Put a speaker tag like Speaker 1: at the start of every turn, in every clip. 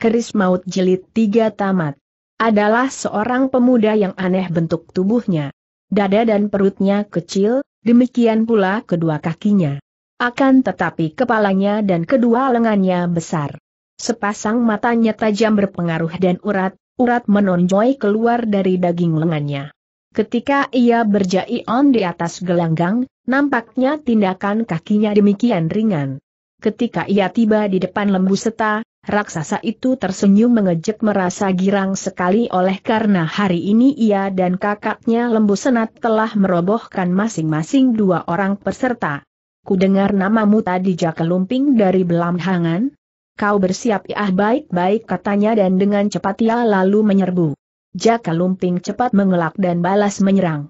Speaker 1: Keris Maut jelit tiga Tamat. Adalah seorang pemuda yang aneh bentuk tubuhnya. Dada dan perutnya kecil, demikian pula kedua kakinya. Akan tetapi kepalanya dan kedua lengannya besar. Sepasang matanya tajam berpengaruh dan urat-urat menonjoi keluar dari daging lengannya. Ketika ia berjai on di atas gelanggang, nampaknya tindakan kakinya demikian ringan. Ketika ia tiba di depan lembu seta, Raksasa itu tersenyum mengejek merasa girang sekali oleh karena hari ini ia dan kakaknya Lembu Senat telah merobohkan masing-masing dua orang peserta. Kudengar namamu tadi Jaka Lumping dari Belamhangan. Kau bersiap ah baik-baik katanya dan dengan cepat ia lalu menyerbu. Jaka Lumping cepat mengelak dan balas menyerang.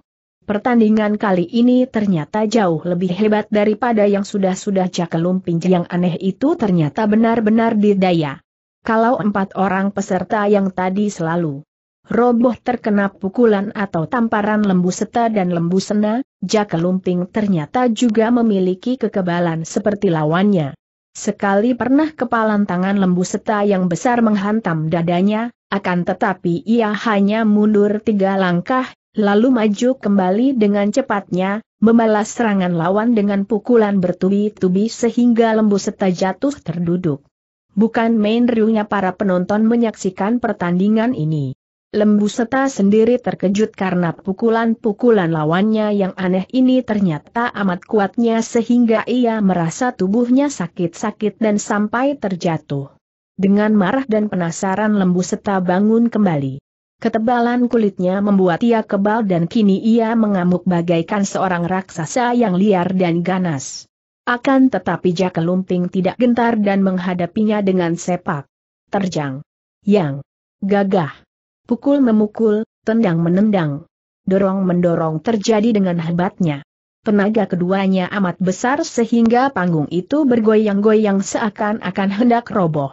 Speaker 1: Pertandingan kali ini ternyata jauh lebih hebat daripada yang sudah-sudah Cakelumping yang aneh itu ternyata benar-benar didaya. Kalau empat orang peserta yang tadi selalu roboh terkena pukulan atau tamparan lembu seta dan lembu sena, Jakelumping ternyata juga memiliki kekebalan seperti lawannya. Sekali pernah kepalan tangan lembu seta yang besar menghantam dadanya, akan tetapi ia hanya mundur tiga langkah, lalu maju kembali dengan cepatnya, membalas serangan lawan dengan pukulan bertubi-tubi sehingga lembu seta jatuh terduduk. Bukan main riuhnya para penonton menyaksikan pertandingan ini. Lembu Seta sendiri terkejut karena pukulan-pukulan lawannya yang aneh ini ternyata amat kuatnya sehingga ia merasa tubuhnya sakit-sakit dan sampai terjatuh. Dengan marah dan penasaran Lembu Seta bangun kembali. Ketebalan kulitnya membuat ia kebal dan kini ia mengamuk bagaikan seorang raksasa yang liar dan ganas. Akan tetapi Jaka Lumping tidak gentar dan menghadapinya dengan sepak. Terjang. Yang. Gagah. Pukul memukul, tendang menendang. Dorong mendorong terjadi dengan hebatnya. Tenaga keduanya amat besar sehingga panggung itu bergoyang-goyang seakan-akan hendak roboh.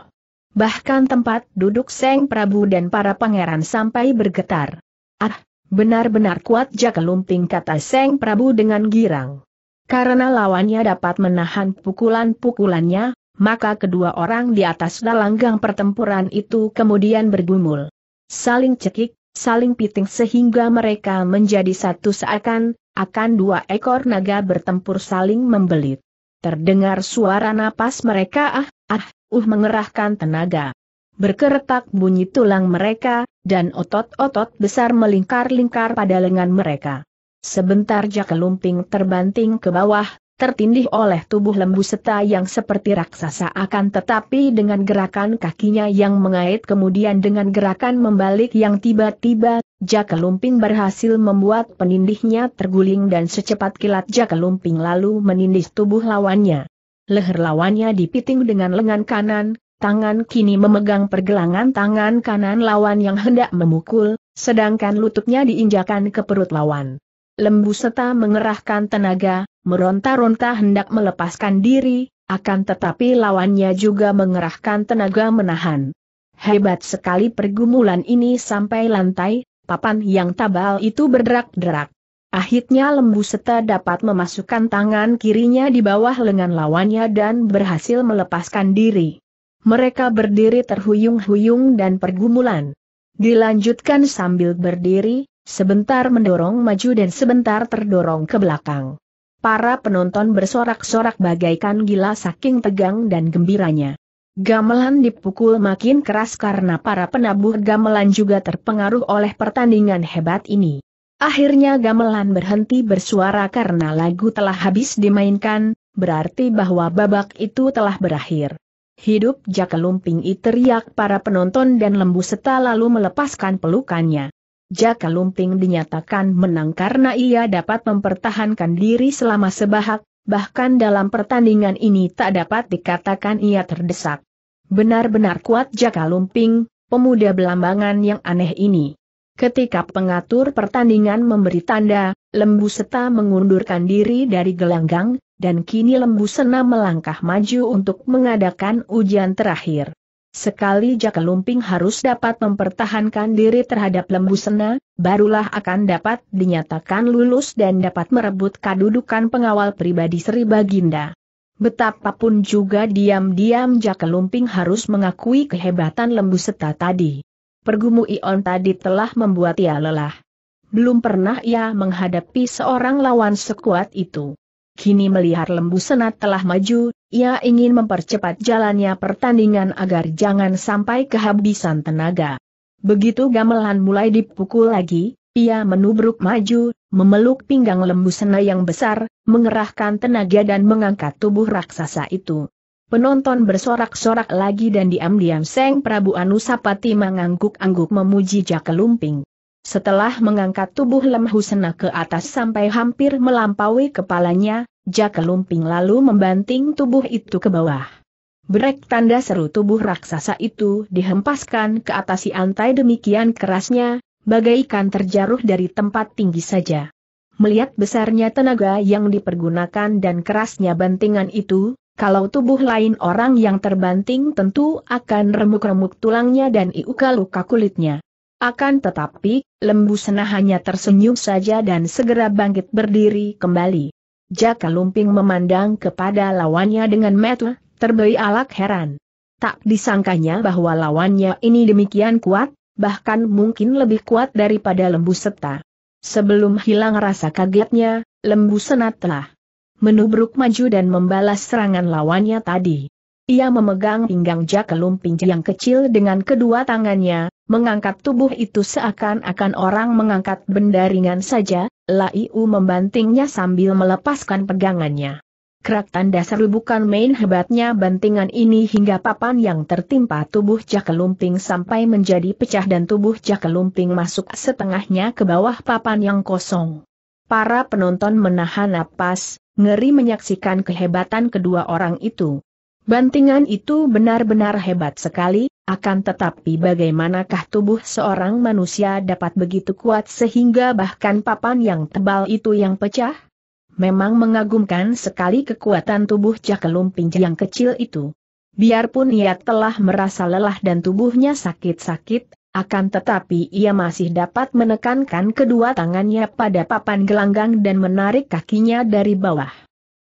Speaker 1: Bahkan tempat duduk Seng Prabu dan para pangeran sampai bergetar. Ah, benar-benar kuat jaga lumping kata Seng Prabu dengan girang. Karena lawannya dapat menahan pukulan-pukulannya, maka kedua orang di atas dalanggang pertempuran itu kemudian bergumul. Saling cekik, saling piting sehingga mereka menjadi satu seakan, akan dua ekor naga bertempur saling membelit. Terdengar suara napas mereka ah, uh mengerahkan tenaga. Berkeretak bunyi tulang mereka, dan otot-otot besar melingkar-lingkar pada lengan mereka. Sebentar Jaka Lumping terbanting ke bawah, tertindih oleh tubuh lembu seta yang seperti raksasa akan tetapi dengan gerakan kakinya yang mengait kemudian dengan gerakan membalik yang tiba-tiba, Jaka Lumping berhasil membuat penindihnya terguling dan secepat kilat Jaka Lumping lalu menindih tubuh lawannya. Leher lawannya dipiting dengan lengan kanan, tangan kini memegang pergelangan tangan kanan lawan yang hendak memukul, sedangkan lututnya diinjakan ke perut lawan. Lembu serta mengerahkan tenaga, meronta-ronta hendak melepaskan diri, akan tetapi lawannya juga mengerahkan tenaga menahan. Hebat sekali pergumulan ini sampai lantai, papan yang tabal itu berderak-derak. Akhirnya lembu seta dapat memasukkan tangan kirinya di bawah lengan lawannya dan berhasil melepaskan diri. Mereka berdiri terhuyung-huyung dan pergumulan. Dilanjutkan sambil berdiri, sebentar mendorong maju dan sebentar terdorong ke belakang. Para penonton bersorak-sorak bagaikan gila saking tegang dan gembiranya. Gamelan dipukul makin keras karena para penabuh gamelan juga terpengaruh oleh pertandingan hebat ini. Akhirnya gamelan berhenti bersuara karena lagu telah habis dimainkan, berarti bahwa babak itu telah berakhir. Hidup Jaka Lumping teriak para penonton dan lembu seta lalu melepaskan pelukannya. Jaka Lumping dinyatakan menang karena ia dapat mempertahankan diri selama sebahak, bahkan dalam pertandingan ini tak dapat dikatakan ia terdesak. Benar-benar kuat Jaka Lumping, pemuda belambangan yang aneh ini. Ketika pengatur pertandingan memberi tanda, Lembu Seta mengundurkan diri dari gelanggang, dan kini Lembu Sena melangkah maju untuk mengadakan ujian terakhir. Sekali Jaka Lumping harus dapat mempertahankan diri terhadap Lembu Sena, barulah akan dapat dinyatakan lulus dan dapat merebut kedudukan pengawal pribadi Sri Baginda. Betapapun juga diam-diam Jaka Lumping harus mengakui kehebatan Lembu Seta tadi. Ion tadi telah membuat ia lelah. Belum pernah ia menghadapi seorang lawan sekuat itu. Kini melihat lembu senat telah maju, ia ingin mempercepat jalannya pertandingan agar jangan sampai kehabisan tenaga. Begitu gamelan mulai dipukul lagi, ia menubruk maju, memeluk pinggang lembu sena yang besar, mengerahkan tenaga dan mengangkat tubuh raksasa itu. Penonton bersorak-sorak lagi dan diam-diam Seng Prabu Anusapati mengangguk-angguk memuji Jaka Lumping. Setelah mengangkat tubuh Lemhusena ke atas sampai hampir melampaui kepalanya, Jaka Lumping lalu membanting tubuh itu ke bawah. Brek tanda seru tubuh raksasa itu dihempaskan ke atas si antai demikian kerasnya, bagaikan terjaruh dari tempat tinggi saja. Melihat besarnya tenaga yang dipergunakan dan kerasnya bantingan itu, kalau tubuh lain orang yang terbanting tentu akan remuk-remuk tulangnya dan luka-luka kulitnya. Akan tetapi, lembu sena hanya tersenyum saja dan segera bangkit berdiri kembali. Jaka Lumping memandang kepada lawannya dengan mata alak heran. Tak disangkanya bahwa lawannya ini demikian kuat, bahkan mungkin lebih kuat daripada lembu seta. Sebelum hilang rasa kagetnya, lembu senat telah menubruk maju dan membalas serangan lawannya tadi. Ia memegang pinggang Jack Lumping yang kecil dengan kedua tangannya, mengangkat tubuh itu seakan-akan orang mengangkat benda ringan saja, Laiu membantingnya sambil melepaskan pegangannya. Kerak tanda seru bukan main hebatnya bantingan ini hingga papan yang tertimpa tubuh jakelumping Lumping sampai menjadi pecah dan tubuh jakelumping Lumping masuk setengahnya ke bawah papan yang kosong. Para penonton menahan napas, ngeri menyaksikan kehebatan kedua orang itu. Bantingan itu benar-benar hebat sekali, akan tetapi bagaimanakah tubuh seorang manusia dapat begitu kuat sehingga bahkan papan yang tebal itu yang pecah? Memang mengagumkan sekali kekuatan tubuh Jakelumping yang kecil itu. Biarpun ia telah merasa lelah dan tubuhnya sakit-sakit, akan tetapi ia masih dapat menekankan kedua tangannya pada papan gelanggang dan menarik kakinya dari bawah.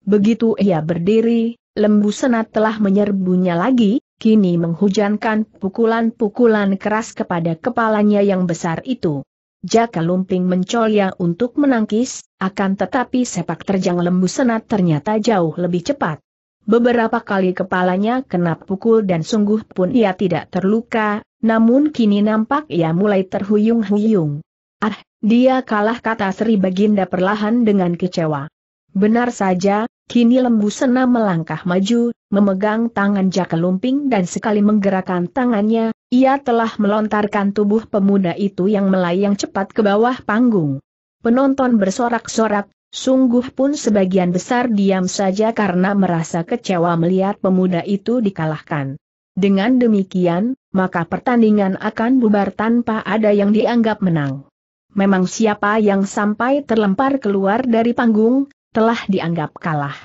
Speaker 1: Begitu ia berdiri, lembu senat telah menyerbunya lagi, kini menghujankan pukulan-pukulan keras kepada kepalanya yang besar itu. Jaka Lumping mencolia untuk menangkis, akan tetapi sepak terjang lembu senat ternyata jauh lebih cepat. Beberapa kali kepalanya kena pukul dan sungguh pun ia tidak terluka, namun kini nampak ia mulai terhuyung-huyung. Ah, dia kalah kata Sri Baginda perlahan dengan kecewa. Benar saja, kini lembu sena melangkah maju, memegang tangan Jaka Lumping dan sekali menggerakkan tangannya, ia telah melontarkan tubuh pemuda itu yang melayang cepat ke bawah panggung. Penonton bersorak-sorak, sungguh pun sebagian besar diam saja karena merasa kecewa melihat pemuda itu dikalahkan. Dengan demikian, maka pertandingan akan bubar tanpa ada yang dianggap menang. Memang siapa yang sampai terlempar keluar dari panggung, telah dianggap kalah.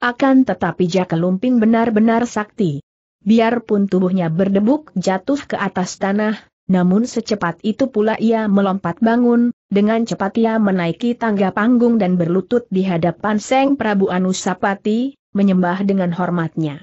Speaker 1: Akan tetapi Jaka Lumping benar-benar sakti. Biarpun tubuhnya berdebuk jatuh ke atas tanah, namun secepat itu pula ia melompat bangun, dengan cepat ia menaiki tangga panggung dan berlutut di hadapan Seng Prabu Anusapati, menyembah dengan hormatnya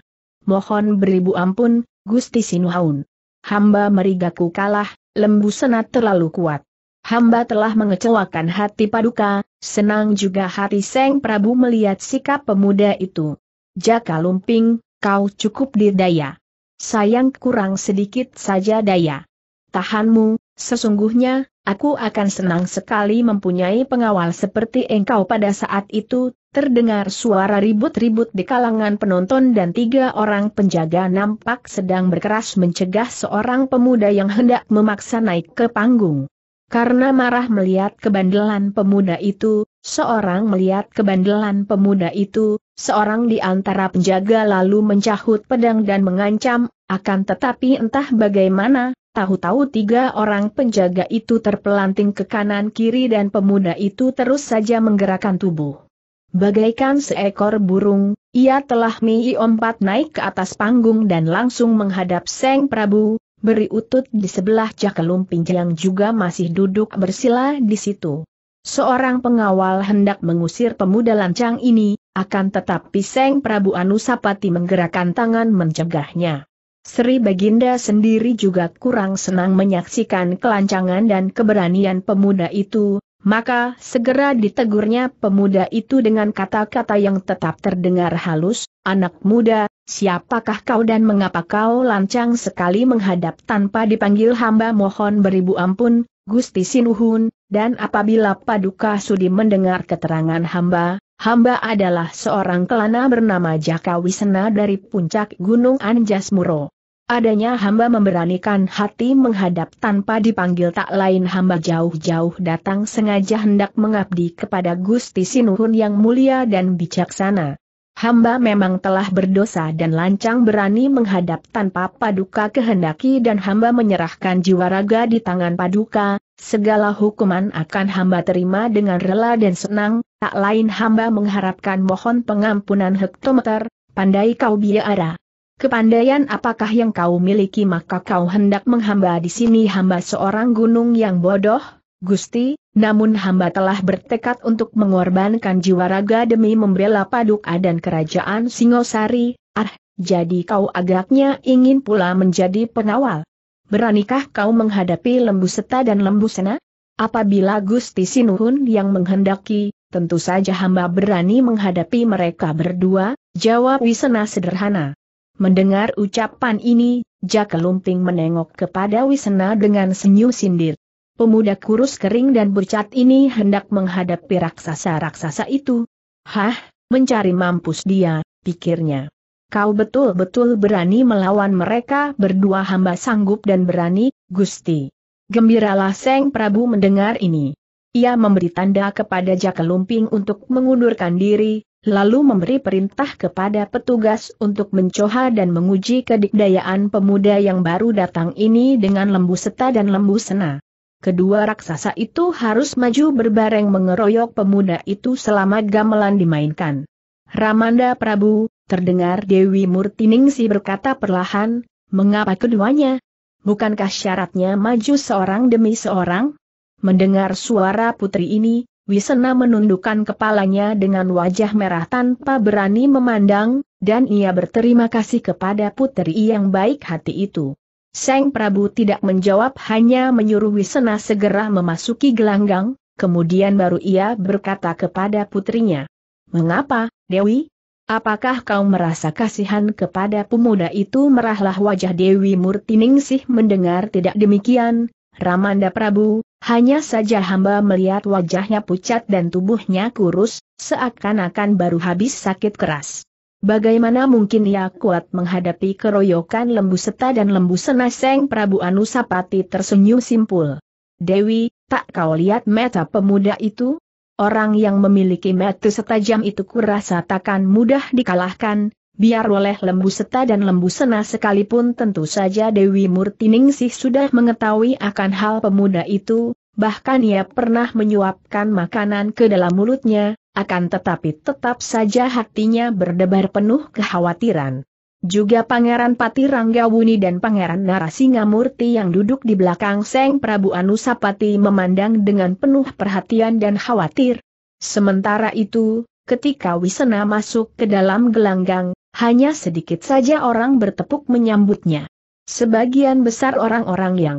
Speaker 1: mohon beribu ampun, Gusti Sinuhaun. Hamba merigaku kalah, lembu senat terlalu kuat. Hamba telah mengecewakan hati paduka, senang juga hati Seng Prabu melihat sikap pemuda itu. Jaka Lumping, kau cukup didaya. Sayang kurang sedikit saja daya. Tahanmu, sesungguhnya, aku akan senang sekali mempunyai pengawal seperti engkau pada saat itu, Terdengar suara ribut-ribut di kalangan penonton dan tiga orang penjaga nampak sedang berkeras mencegah seorang pemuda yang hendak memaksa naik ke panggung. Karena marah melihat kebandelan pemuda itu, seorang melihat kebandelan pemuda itu, seorang di antara penjaga lalu mencahut pedang dan mengancam, akan tetapi entah bagaimana, Tahu-tahu tiga orang penjaga itu terpelanting ke kanan kiri dan pemuda itu terus saja menggerakkan tubuh. Bagaikan seekor burung, ia telah empat naik ke atas panggung dan langsung menghadap Seng Prabu, beri utut di sebelah Cakalumping yang juga masih duduk bersila di situ. Seorang pengawal hendak mengusir pemuda lancang ini, akan tetapi Seng Prabu Anusapati menggerakkan tangan mencegahnya. Sri Baginda sendiri juga kurang senang menyaksikan kelancangan dan keberanian pemuda itu, maka segera ditegurnya pemuda itu dengan kata-kata yang tetap terdengar halus, anak muda, siapakah kau dan mengapa kau lancang sekali menghadap tanpa dipanggil hamba mohon beribu ampun, Gusti Sinuhun, dan apabila Paduka Sudi mendengar keterangan hamba, hamba adalah seorang kelana bernama Jaka Wisena dari puncak Gunung Anjas Muro. Adanya hamba memberanikan hati menghadap tanpa dipanggil tak lain hamba jauh-jauh datang sengaja hendak mengabdi kepada Gusti Sinuhun yang mulia dan bijaksana. Hamba memang telah berdosa dan lancang berani menghadap tanpa paduka kehendaki dan hamba menyerahkan jiwa raga di tangan paduka, segala hukuman akan hamba terima dengan rela dan senang, tak lain hamba mengharapkan mohon pengampunan hektometer, pandai kau biara. Kepandaian apakah yang kau miliki maka kau hendak menghamba di sini hamba seorang gunung yang bodoh, Gusti, namun hamba telah bertekad untuk mengorbankan jiwa raga demi membela paduka dan kerajaan Singosari, ah, jadi kau agaknya ingin pula menjadi pengawal. Beranikah kau menghadapi lembu seta dan lembu sena? Apabila Gusti Sinuhun yang menghendaki, tentu saja hamba berani menghadapi mereka berdua, jawab Wisena sederhana. Mendengar ucapan ini, Jaka Lumping menengok kepada Wisena dengan senyum sindir. Pemuda kurus kering dan bercat ini hendak menghadapi raksasa-raksasa itu. Hah, mencari mampus dia, pikirnya. Kau betul-betul berani melawan mereka berdua hamba sanggup dan berani, Gusti. Gembiralah Seng Prabu mendengar ini. Ia memberi tanda kepada Jaka Lumping untuk mengundurkan diri, lalu memberi perintah kepada petugas untuk mencoha dan menguji kedikdayaan pemuda yang baru datang ini dengan lembu seta dan lembu sena. Kedua raksasa itu harus maju berbareng mengeroyok pemuda itu selama gamelan dimainkan. Ramanda Prabu, terdengar Dewi Murtiningsi berkata perlahan, mengapa keduanya? Bukankah syaratnya maju seorang demi seorang? Mendengar suara putri ini, Wisena menundukkan kepalanya dengan wajah merah tanpa berani memandang, dan ia berterima kasih kepada putri yang baik hati itu. Seng Prabu tidak menjawab hanya menyuruh Wisena segera memasuki gelanggang, kemudian baru ia berkata kepada putrinya. Mengapa, Dewi? Apakah kau merasa kasihan kepada pemuda itu? Merahlah wajah Dewi Murtiningsih mendengar tidak demikian, Ramanda Prabu, hanya saja hamba melihat wajahnya pucat dan tubuhnya kurus, seakan-akan baru habis sakit keras. Bagaimana mungkin ia kuat menghadapi keroyokan lembu seta dan lembu senaseng Prabu Anusapati tersenyum simpul. Dewi, tak kau lihat mata pemuda itu? Orang yang memiliki mata setajam itu kurasa takkan mudah dikalahkan, Biar oleh Lembu Seta dan Lembu Sena sekalipun tentu saja Dewi Murtiningsih sudah mengetahui akan hal pemuda itu, bahkan ia pernah menyuapkan makanan ke dalam mulutnya, akan tetapi tetap saja hatinya berdebar penuh kekhawatiran. Juga Pangeran Pati Ranggawuni dan Pangeran Narasinga Murti yang duduk di belakang Seng Prabu Anusapati memandang dengan penuh perhatian dan khawatir. Sementara itu, ketika Wisena masuk ke dalam gelanggang, hanya sedikit saja orang bertepuk menyambutnya. Sebagian besar orang-orang yang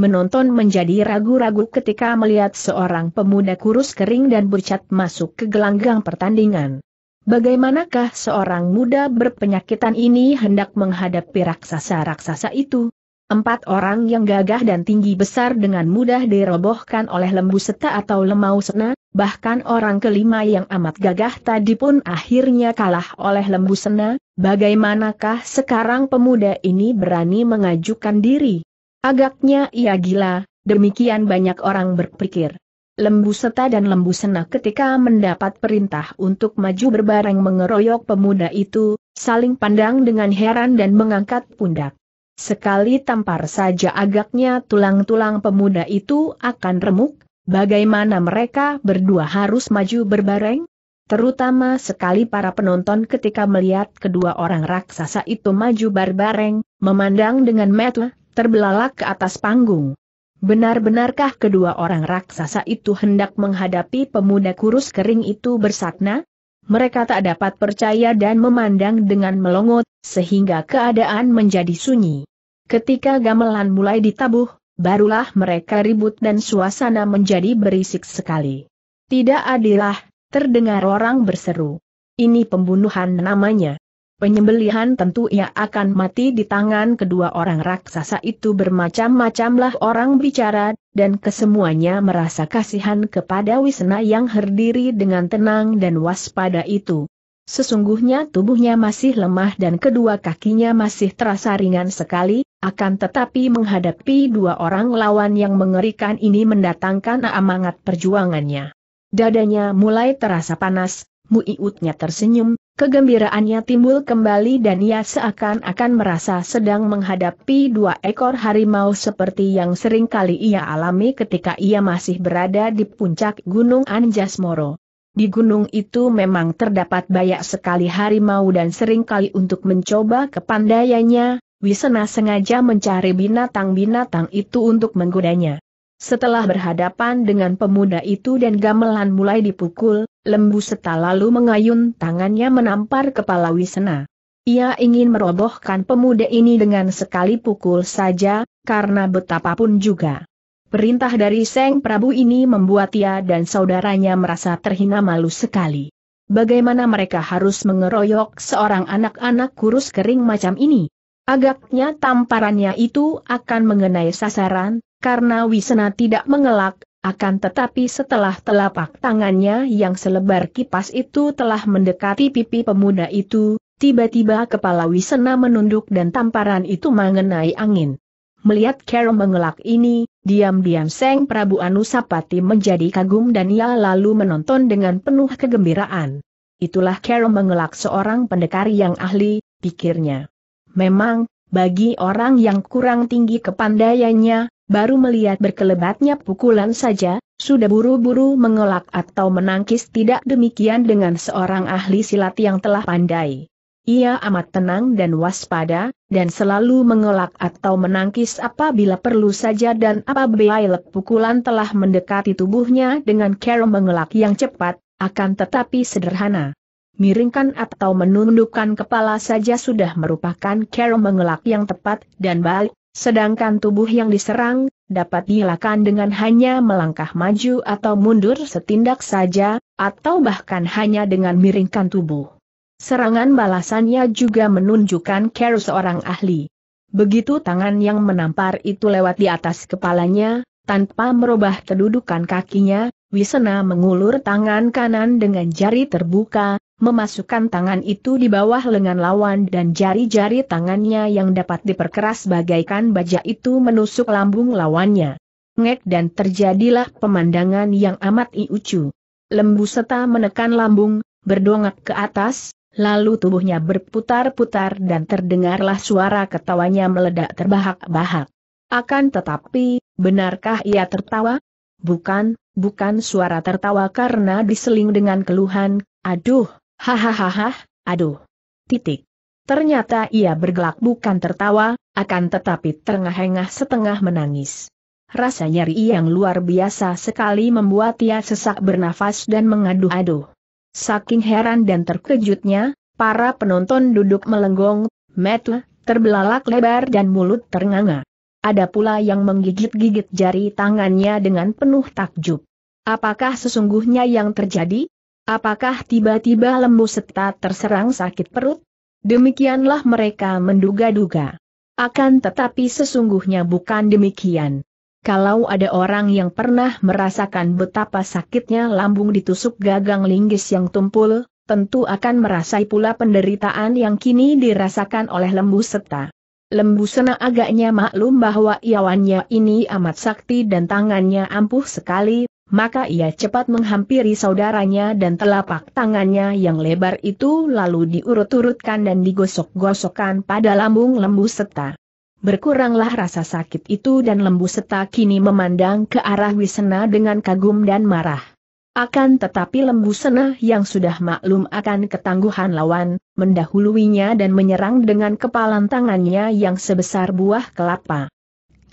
Speaker 1: menonton menjadi ragu-ragu ketika melihat seorang pemuda kurus kering dan bercat masuk ke gelanggang pertandingan. Bagaimanakah seorang muda berpenyakitan ini hendak menghadapi raksasa-raksasa itu? Empat orang yang gagah dan tinggi besar dengan mudah dirobohkan oleh lembu seta atau lemau sena, bahkan orang kelima yang amat gagah tadi pun akhirnya kalah oleh lembu sena, bagaimanakah sekarang pemuda ini berani mengajukan diri? Agaknya ia gila, demikian banyak orang berpikir. Lembu Seta dan Lembu Sena ketika mendapat perintah untuk maju berbareng mengeroyok pemuda itu, saling pandang dengan heran dan mengangkat pundak. Sekali tampar saja agaknya tulang-tulang pemuda itu akan remuk, Bagaimana mereka berdua harus maju berbareng? Terutama sekali para penonton ketika melihat kedua orang raksasa itu maju berbareng, memandang dengan mata terbelalak ke atas panggung. Benar-benarkah kedua orang raksasa itu hendak menghadapi pemuda kurus kering itu bersakna? Mereka tak dapat percaya dan memandang dengan melongot, sehingga keadaan menjadi sunyi. Ketika gamelan mulai ditabuh, barulah mereka ribut dan suasana menjadi berisik sekali. Tidak adilah, terdengar orang berseru. Ini pembunuhan namanya. Penyembelihan tentu ia akan mati di tangan kedua orang raksasa itu bermacam-macamlah orang bicara, dan kesemuanya merasa kasihan kepada Wisna yang herdiri dengan tenang dan waspada itu. Sesungguhnya tubuhnya masih lemah dan kedua kakinya masih terasa ringan sekali, akan tetapi menghadapi dua orang lawan yang mengerikan ini mendatangkan amangat perjuangannya. Dadanya mulai terasa panas, muiutnya tersenyum, kegembiraannya timbul kembali dan ia seakan-akan merasa sedang menghadapi dua ekor harimau seperti yang sering kali ia alami ketika ia masih berada di puncak Gunung Anjas Moro. Di gunung itu memang terdapat banyak sekali harimau dan sering kali untuk mencoba kepandaiannya, Wisena sengaja mencari binatang-binatang itu untuk menggodanya. Setelah berhadapan dengan pemuda itu dan gamelan mulai dipukul, lembu seta lalu mengayun tangannya menampar kepala Wisena. Ia ingin merobohkan pemuda ini dengan sekali pukul saja, karena betapapun juga. Perintah dari Seng Prabu ini membuat ia dan saudaranya merasa terhina malu sekali. Bagaimana mereka harus mengeroyok seorang anak-anak kurus kering macam ini? Agaknya tamparannya itu akan mengenai sasaran, karena Wisena tidak mengelak, akan tetapi setelah telapak tangannya yang selebar kipas itu telah mendekati pipi pemuda itu, tiba-tiba kepala Wisena menunduk dan tamparan itu mengenai angin. Melihat Carol mengelak ini, diam-diam Seng Prabu Anusapati menjadi kagum dan ia lalu menonton dengan penuh kegembiraan. Itulah Carol mengelak seorang pendekar yang ahli, pikirnya. Memang, bagi orang yang kurang tinggi kepandaiannya, baru melihat berkelebatnya pukulan saja, sudah buru-buru mengelak atau menangkis tidak demikian dengan seorang ahli silat yang telah pandai. Ia amat tenang dan waspada, dan selalu mengelak atau menangkis apabila perlu saja dan apabila pukulan telah mendekati tubuhnya dengan cara mengelak yang cepat, akan tetapi sederhana miringkan atau menundukkan kepala saja sudah merupakan cara mengelak yang tepat dan baik, sedangkan tubuh yang diserang, dapat dielakkan dengan hanya melangkah maju atau mundur setindak saja, atau bahkan hanya dengan miringkan tubuh. Serangan balasannya juga menunjukkan care seorang ahli. Begitu tangan yang menampar itu lewat di atas kepalanya, tanpa merubah kedudukan kakinya, Wisena mengulur tangan kanan dengan jari terbuka, memasukkan tangan itu di bawah lengan lawan dan jari-jari tangannya yang dapat diperkeras bagaikan baja itu menusuk lambung lawannya. Ngek dan terjadilah pemandangan yang amat iucu. Lembu seta menekan lambung, berdongak ke atas, lalu tubuhnya berputar-putar dan terdengarlah suara ketawanya meledak terbahak-bahak. Akan tetapi, benarkah ia tertawa? Bukan, bukan suara tertawa karena diseling dengan keluhan, aduh, hahaha, aduh. Titik. Ternyata ia bergelak bukan tertawa, akan tetapi terengah-engah setengah menangis. Rasa nyeri yang luar biasa sekali membuat ia sesak bernafas dan mengaduh-aduh. Saking heran dan terkejutnya, para penonton duduk melenggong, metu, terbelalak lebar dan mulut ternganga. Ada pula yang menggigit-gigit jari tangannya dengan penuh takjub. Apakah sesungguhnya yang terjadi? Apakah tiba-tiba lembu seta terserang sakit perut? Demikianlah mereka menduga-duga. Akan tetapi sesungguhnya bukan demikian. Kalau ada orang yang pernah merasakan betapa sakitnya lambung ditusuk gagang linggis yang tumpul, tentu akan merasai pula penderitaan yang kini dirasakan oleh lembu seta. Lembu Sena agaknya maklum bahwa iawannya ini amat sakti dan tangannya ampuh sekali, maka ia cepat menghampiri saudaranya dan telapak tangannya yang lebar itu lalu diurut-urutkan dan digosok-gosokkan pada lambung lembu seta. Berkuranglah rasa sakit itu dan lembu seta kini memandang ke arah Wisena dengan kagum dan marah. Akan tetapi lembu sena yang sudah maklum akan ketangguhan lawan, mendahuluinya dan menyerang dengan kepalan tangannya yang sebesar buah kelapa.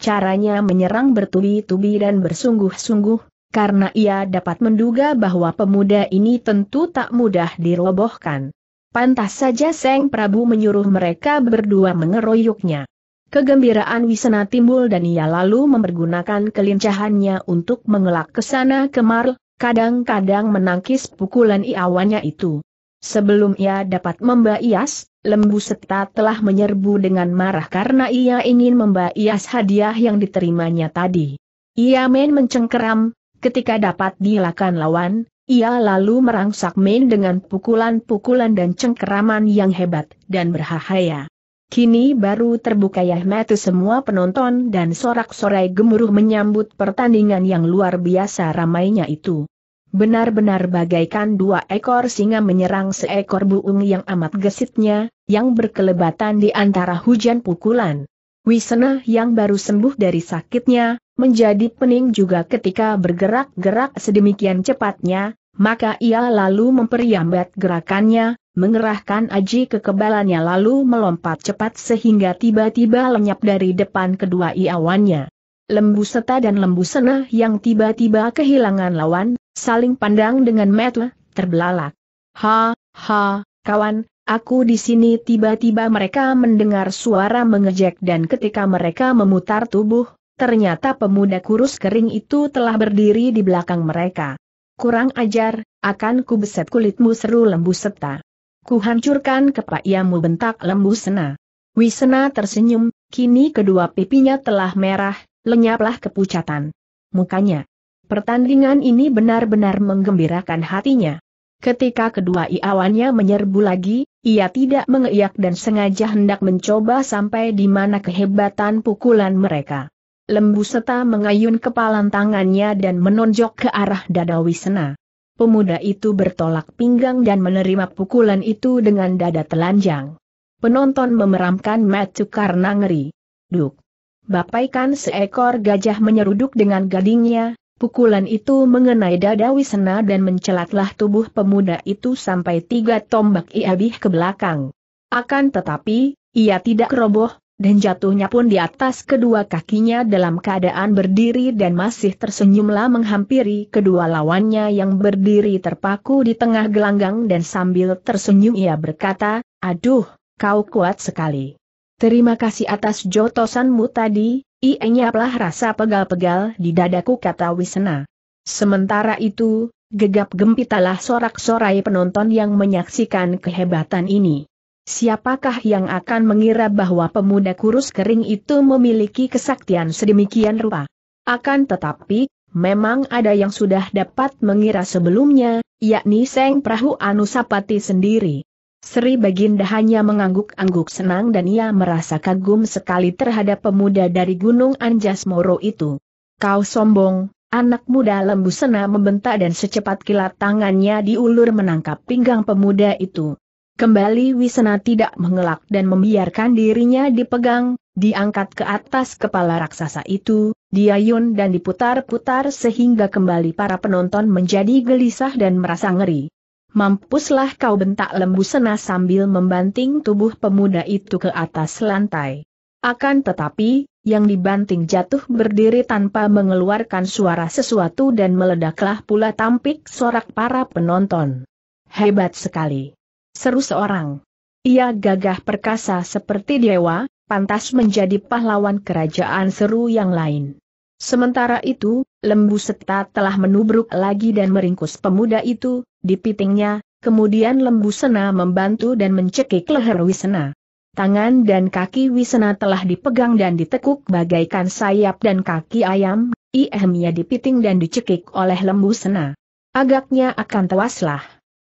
Speaker 1: Caranya menyerang bertubi-tubi dan bersungguh-sungguh, karena ia dapat menduga bahwa pemuda ini tentu tak mudah dirobohkan. Pantas saja Seng Prabu menyuruh mereka berdua mengeroyoknya. Kegembiraan Wisena timbul dan ia lalu mempergunakan kelincahannya untuk mengelak ke sana kemar, kadang-kadang menangkis pukulan iawannya itu. Sebelum ia dapat membaias, lembu seta telah menyerbu dengan marah karena ia ingin membaias hadiah yang diterimanya tadi. Ia main mencengkeram, ketika dapat dilakan lawan, ia lalu merangsak main dengan pukulan-pukulan dan cengkeraman yang hebat dan berbahaya. Kini baru terbuka Yahmetu semua penonton dan sorak-sorai gemuruh menyambut pertandingan yang luar biasa ramainya itu. Benar-benar bagaikan dua ekor singa menyerang seekor buung yang amat gesitnya, yang berkelebatan di antara hujan pukulan. Wisena yang baru sembuh dari sakitnya, menjadi pening juga ketika bergerak-gerak sedemikian cepatnya, maka ia lalu memperlihatkan gerakannya, mengerahkan aji kekebalannya lalu melompat cepat sehingga tiba-tiba lenyap dari depan kedua iawannya lembu seta dan lembu sena yang tiba-tiba kehilangan lawan, saling pandang dengan mata terbelalak. Ha, ha, kawan, aku di sini tiba-tiba mereka mendengar suara mengejek dan ketika mereka memutar tubuh, ternyata pemuda kurus kering itu telah berdiri di belakang mereka. Kurang ajar, akan ku beset kulitmu seru lembu seta. Kuhancurkan kepakiamu bentak lembu sena. Wisena tersenyum, kini kedua pipinya telah merah, Lenyaplah kepucatan mukanya. Pertandingan ini benar-benar menggembirakan hatinya. Ketika kedua iawannya menyerbu lagi, ia tidak mengeyak dan sengaja hendak mencoba sampai di mana kehebatan pukulan mereka. Lembu Seta mengayun kepalan tangannya dan menonjok ke arah dada Wisna. Pemuda itu bertolak pinggang dan menerima pukulan itu dengan dada telanjang. Penonton memeramkan mata karena ngeri. Duk. Bapaikan seekor gajah menyeruduk dengan gadingnya, pukulan itu mengenai dada Wisena dan mencelatlah tubuh pemuda itu sampai tiga tombak iabih ke belakang. Akan tetapi, ia tidak roboh, dan jatuhnya pun di atas kedua kakinya dalam keadaan berdiri dan masih tersenyumlah menghampiri kedua lawannya yang berdiri terpaku di tengah gelanggang dan sambil tersenyum ia berkata, Aduh, kau kuat sekali. Terima kasih atas jotosanmu tadi, Ienyaplah rasa pegal-pegal di dadaku kata Wisna. Sementara itu, gegap gempitalah sorak-sorai penonton yang menyaksikan kehebatan ini. Siapakah yang akan mengira bahwa pemuda kurus kering itu memiliki kesaktian sedemikian rupa? Akan tetapi, memang ada yang sudah dapat mengira sebelumnya, yakni Seng Perahu Anusapati sendiri. Sri Baginda hanya mengangguk-angguk senang dan ia merasa kagum sekali terhadap pemuda dari Gunung Anjas Moro itu. Kau sombong, anak muda lembu sena membentak dan secepat kilat tangannya diulur menangkap pinggang pemuda itu. Kembali Wisena tidak mengelak dan membiarkan dirinya dipegang, diangkat ke atas kepala raksasa itu, diayun dan diputar-putar sehingga kembali para penonton menjadi gelisah dan merasa ngeri. Mampuslah kau bentak lembu sena sambil membanting tubuh pemuda itu ke atas lantai. Akan tetapi, yang dibanting jatuh berdiri tanpa mengeluarkan suara sesuatu dan meledaklah pula tampik sorak para penonton. Hebat sekali. Seru seorang. Ia gagah perkasa seperti dewa, pantas menjadi pahlawan kerajaan seru yang lain. Sementara itu, lembu seta telah menubruk lagi dan meringkus pemuda itu, di pitingnya, kemudian lembu sena membantu dan mencekik leher Wisena. Tangan dan kaki Wisena telah dipegang dan ditekuk bagaikan sayap dan kaki ayam, ihemnya dipiting dan dicekik oleh lembu sena. Agaknya akan tewaslah.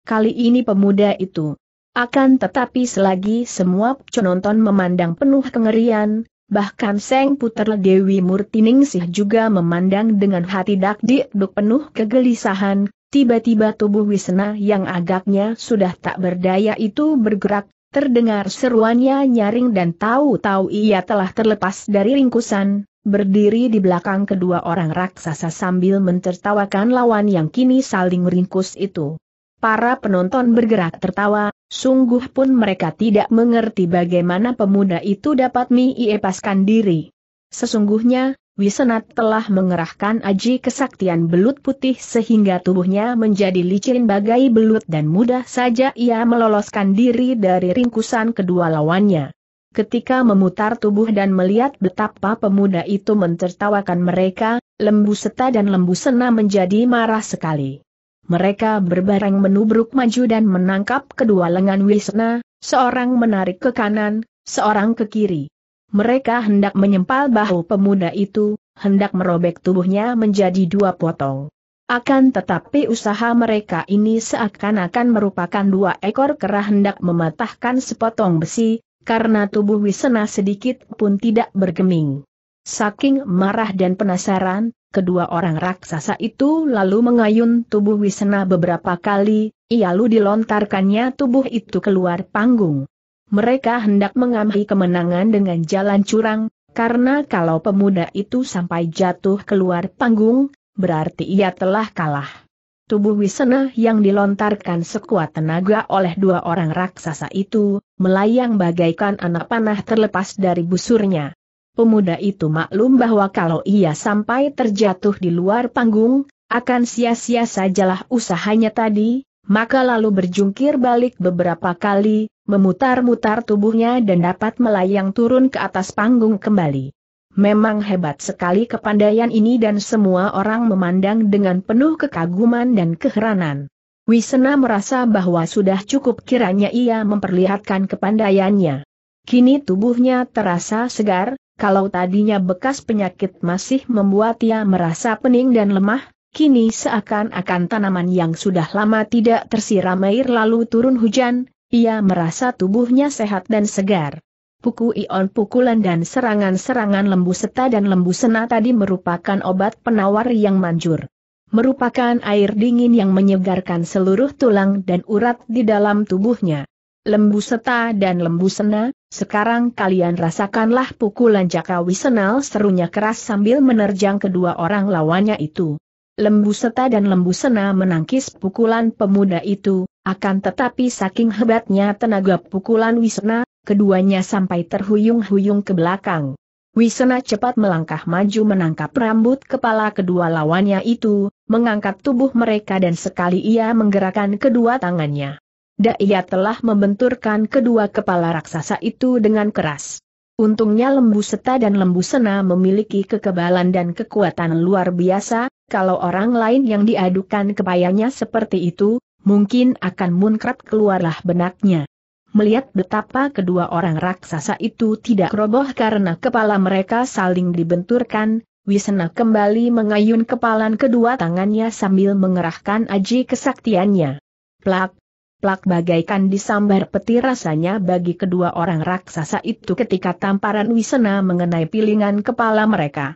Speaker 1: Kali ini pemuda itu. Akan tetapi selagi semua penonton memandang penuh kengerian, Bahkan Seng Puter Dewi Murtiningsih juga memandang dengan hati dakdikduk penuh kegelisahan, tiba-tiba tubuh Wisna yang agaknya sudah tak berdaya itu bergerak, terdengar seruannya nyaring dan tahu-tahu ia telah terlepas dari ringkusan, berdiri di belakang kedua orang raksasa sambil mentertawakan lawan yang kini saling ringkus itu. Para penonton bergerak tertawa, sungguh pun mereka tidak mengerti bagaimana pemuda itu dapat mengiepaskan diri. Sesungguhnya, Wisenat telah mengerahkan aji kesaktian belut putih sehingga tubuhnya menjadi licin bagai belut dan mudah saja ia meloloskan diri dari ringkusan kedua lawannya. Ketika memutar tubuh dan melihat betapa pemuda itu mentertawakan mereka, lembu seta dan lembu sena menjadi marah sekali. Mereka berbareng menubruk maju dan menangkap kedua lengan Wisna, seorang menarik ke kanan, seorang ke kiri. Mereka hendak menyempal bahu pemuda itu, hendak merobek tubuhnya menjadi dua potong. Akan tetapi usaha mereka ini seakan-akan merupakan dua ekor kera hendak mematahkan sepotong besi, karena tubuh Wisna sedikit pun tidak bergeming. Saking marah dan penasaran, kedua orang raksasa itu lalu mengayun tubuh Wisena beberapa kali, Ia lalu dilontarkannya tubuh itu keluar panggung. Mereka hendak mengambil kemenangan dengan jalan curang, karena kalau pemuda itu sampai jatuh keluar panggung, berarti ia telah kalah. Tubuh Wisena yang dilontarkan sekuat tenaga oleh dua orang raksasa itu, melayang bagaikan anak panah terlepas dari busurnya. Pemuda itu maklum bahwa kalau ia sampai terjatuh di luar panggung, akan sia-sia sajalah usahanya tadi, maka lalu berjungkir balik beberapa kali, memutar-mutar tubuhnya dan dapat melayang turun ke atas panggung kembali. Memang hebat sekali kepandaian ini dan semua orang memandang dengan penuh kekaguman dan keheranan. Wisena merasa bahwa sudah cukup kiranya ia memperlihatkan kepandaiannya. Kini tubuhnya terasa segar, kalau tadinya bekas penyakit masih membuat ia merasa pening dan lemah, kini seakan-akan tanaman yang sudah lama tidak tersiram air lalu turun hujan, ia merasa tubuhnya sehat dan segar. Puku ion pukulan dan serangan-serangan lembu seta dan lembu sena tadi merupakan obat penawar yang manjur. Merupakan air dingin yang menyegarkan seluruh tulang dan urat di dalam tubuhnya. Lembu Seta dan Lembu Sena, sekarang kalian rasakanlah pukulan Jaka Wisenal serunya keras sambil menerjang kedua orang lawannya itu. Lembu Seta dan Lembu Sena menangkis pukulan pemuda itu, akan tetapi saking hebatnya tenaga pukulan Wisena, keduanya sampai terhuyung-huyung ke belakang. Wisena cepat melangkah maju menangkap rambut kepala kedua lawannya itu, mengangkat tubuh mereka dan sekali ia menggerakkan kedua tangannya. Daia telah membenturkan kedua kepala raksasa itu dengan keras. Untungnya lembu seta dan lembu sena memiliki kekebalan dan kekuatan luar biasa, kalau orang lain yang diadukan kepayanya seperti itu, mungkin akan munkrat keluarlah benaknya. Melihat betapa kedua orang raksasa itu tidak roboh karena kepala mereka saling dibenturkan, Wisena kembali mengayun kepalan kedua tangannya sambil mengerahkan aji kesaktiannya. Plak, plak bagaikan disambar petir rasanya bagi kedua orang raksasa itu ketika tamparan Wisena mengenai pilingan kepala mereka.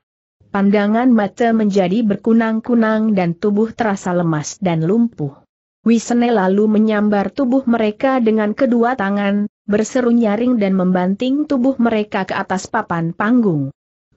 Speaker 1: Pandangan mata menjadi berkunang-kunang dan tubuh terasa lemas dan lumpuh. Wisene lalu menyambar tubuh mereka dengan kedua tangan, berseru nyaring dan membanting tubuh mereka ke atas papan panggung.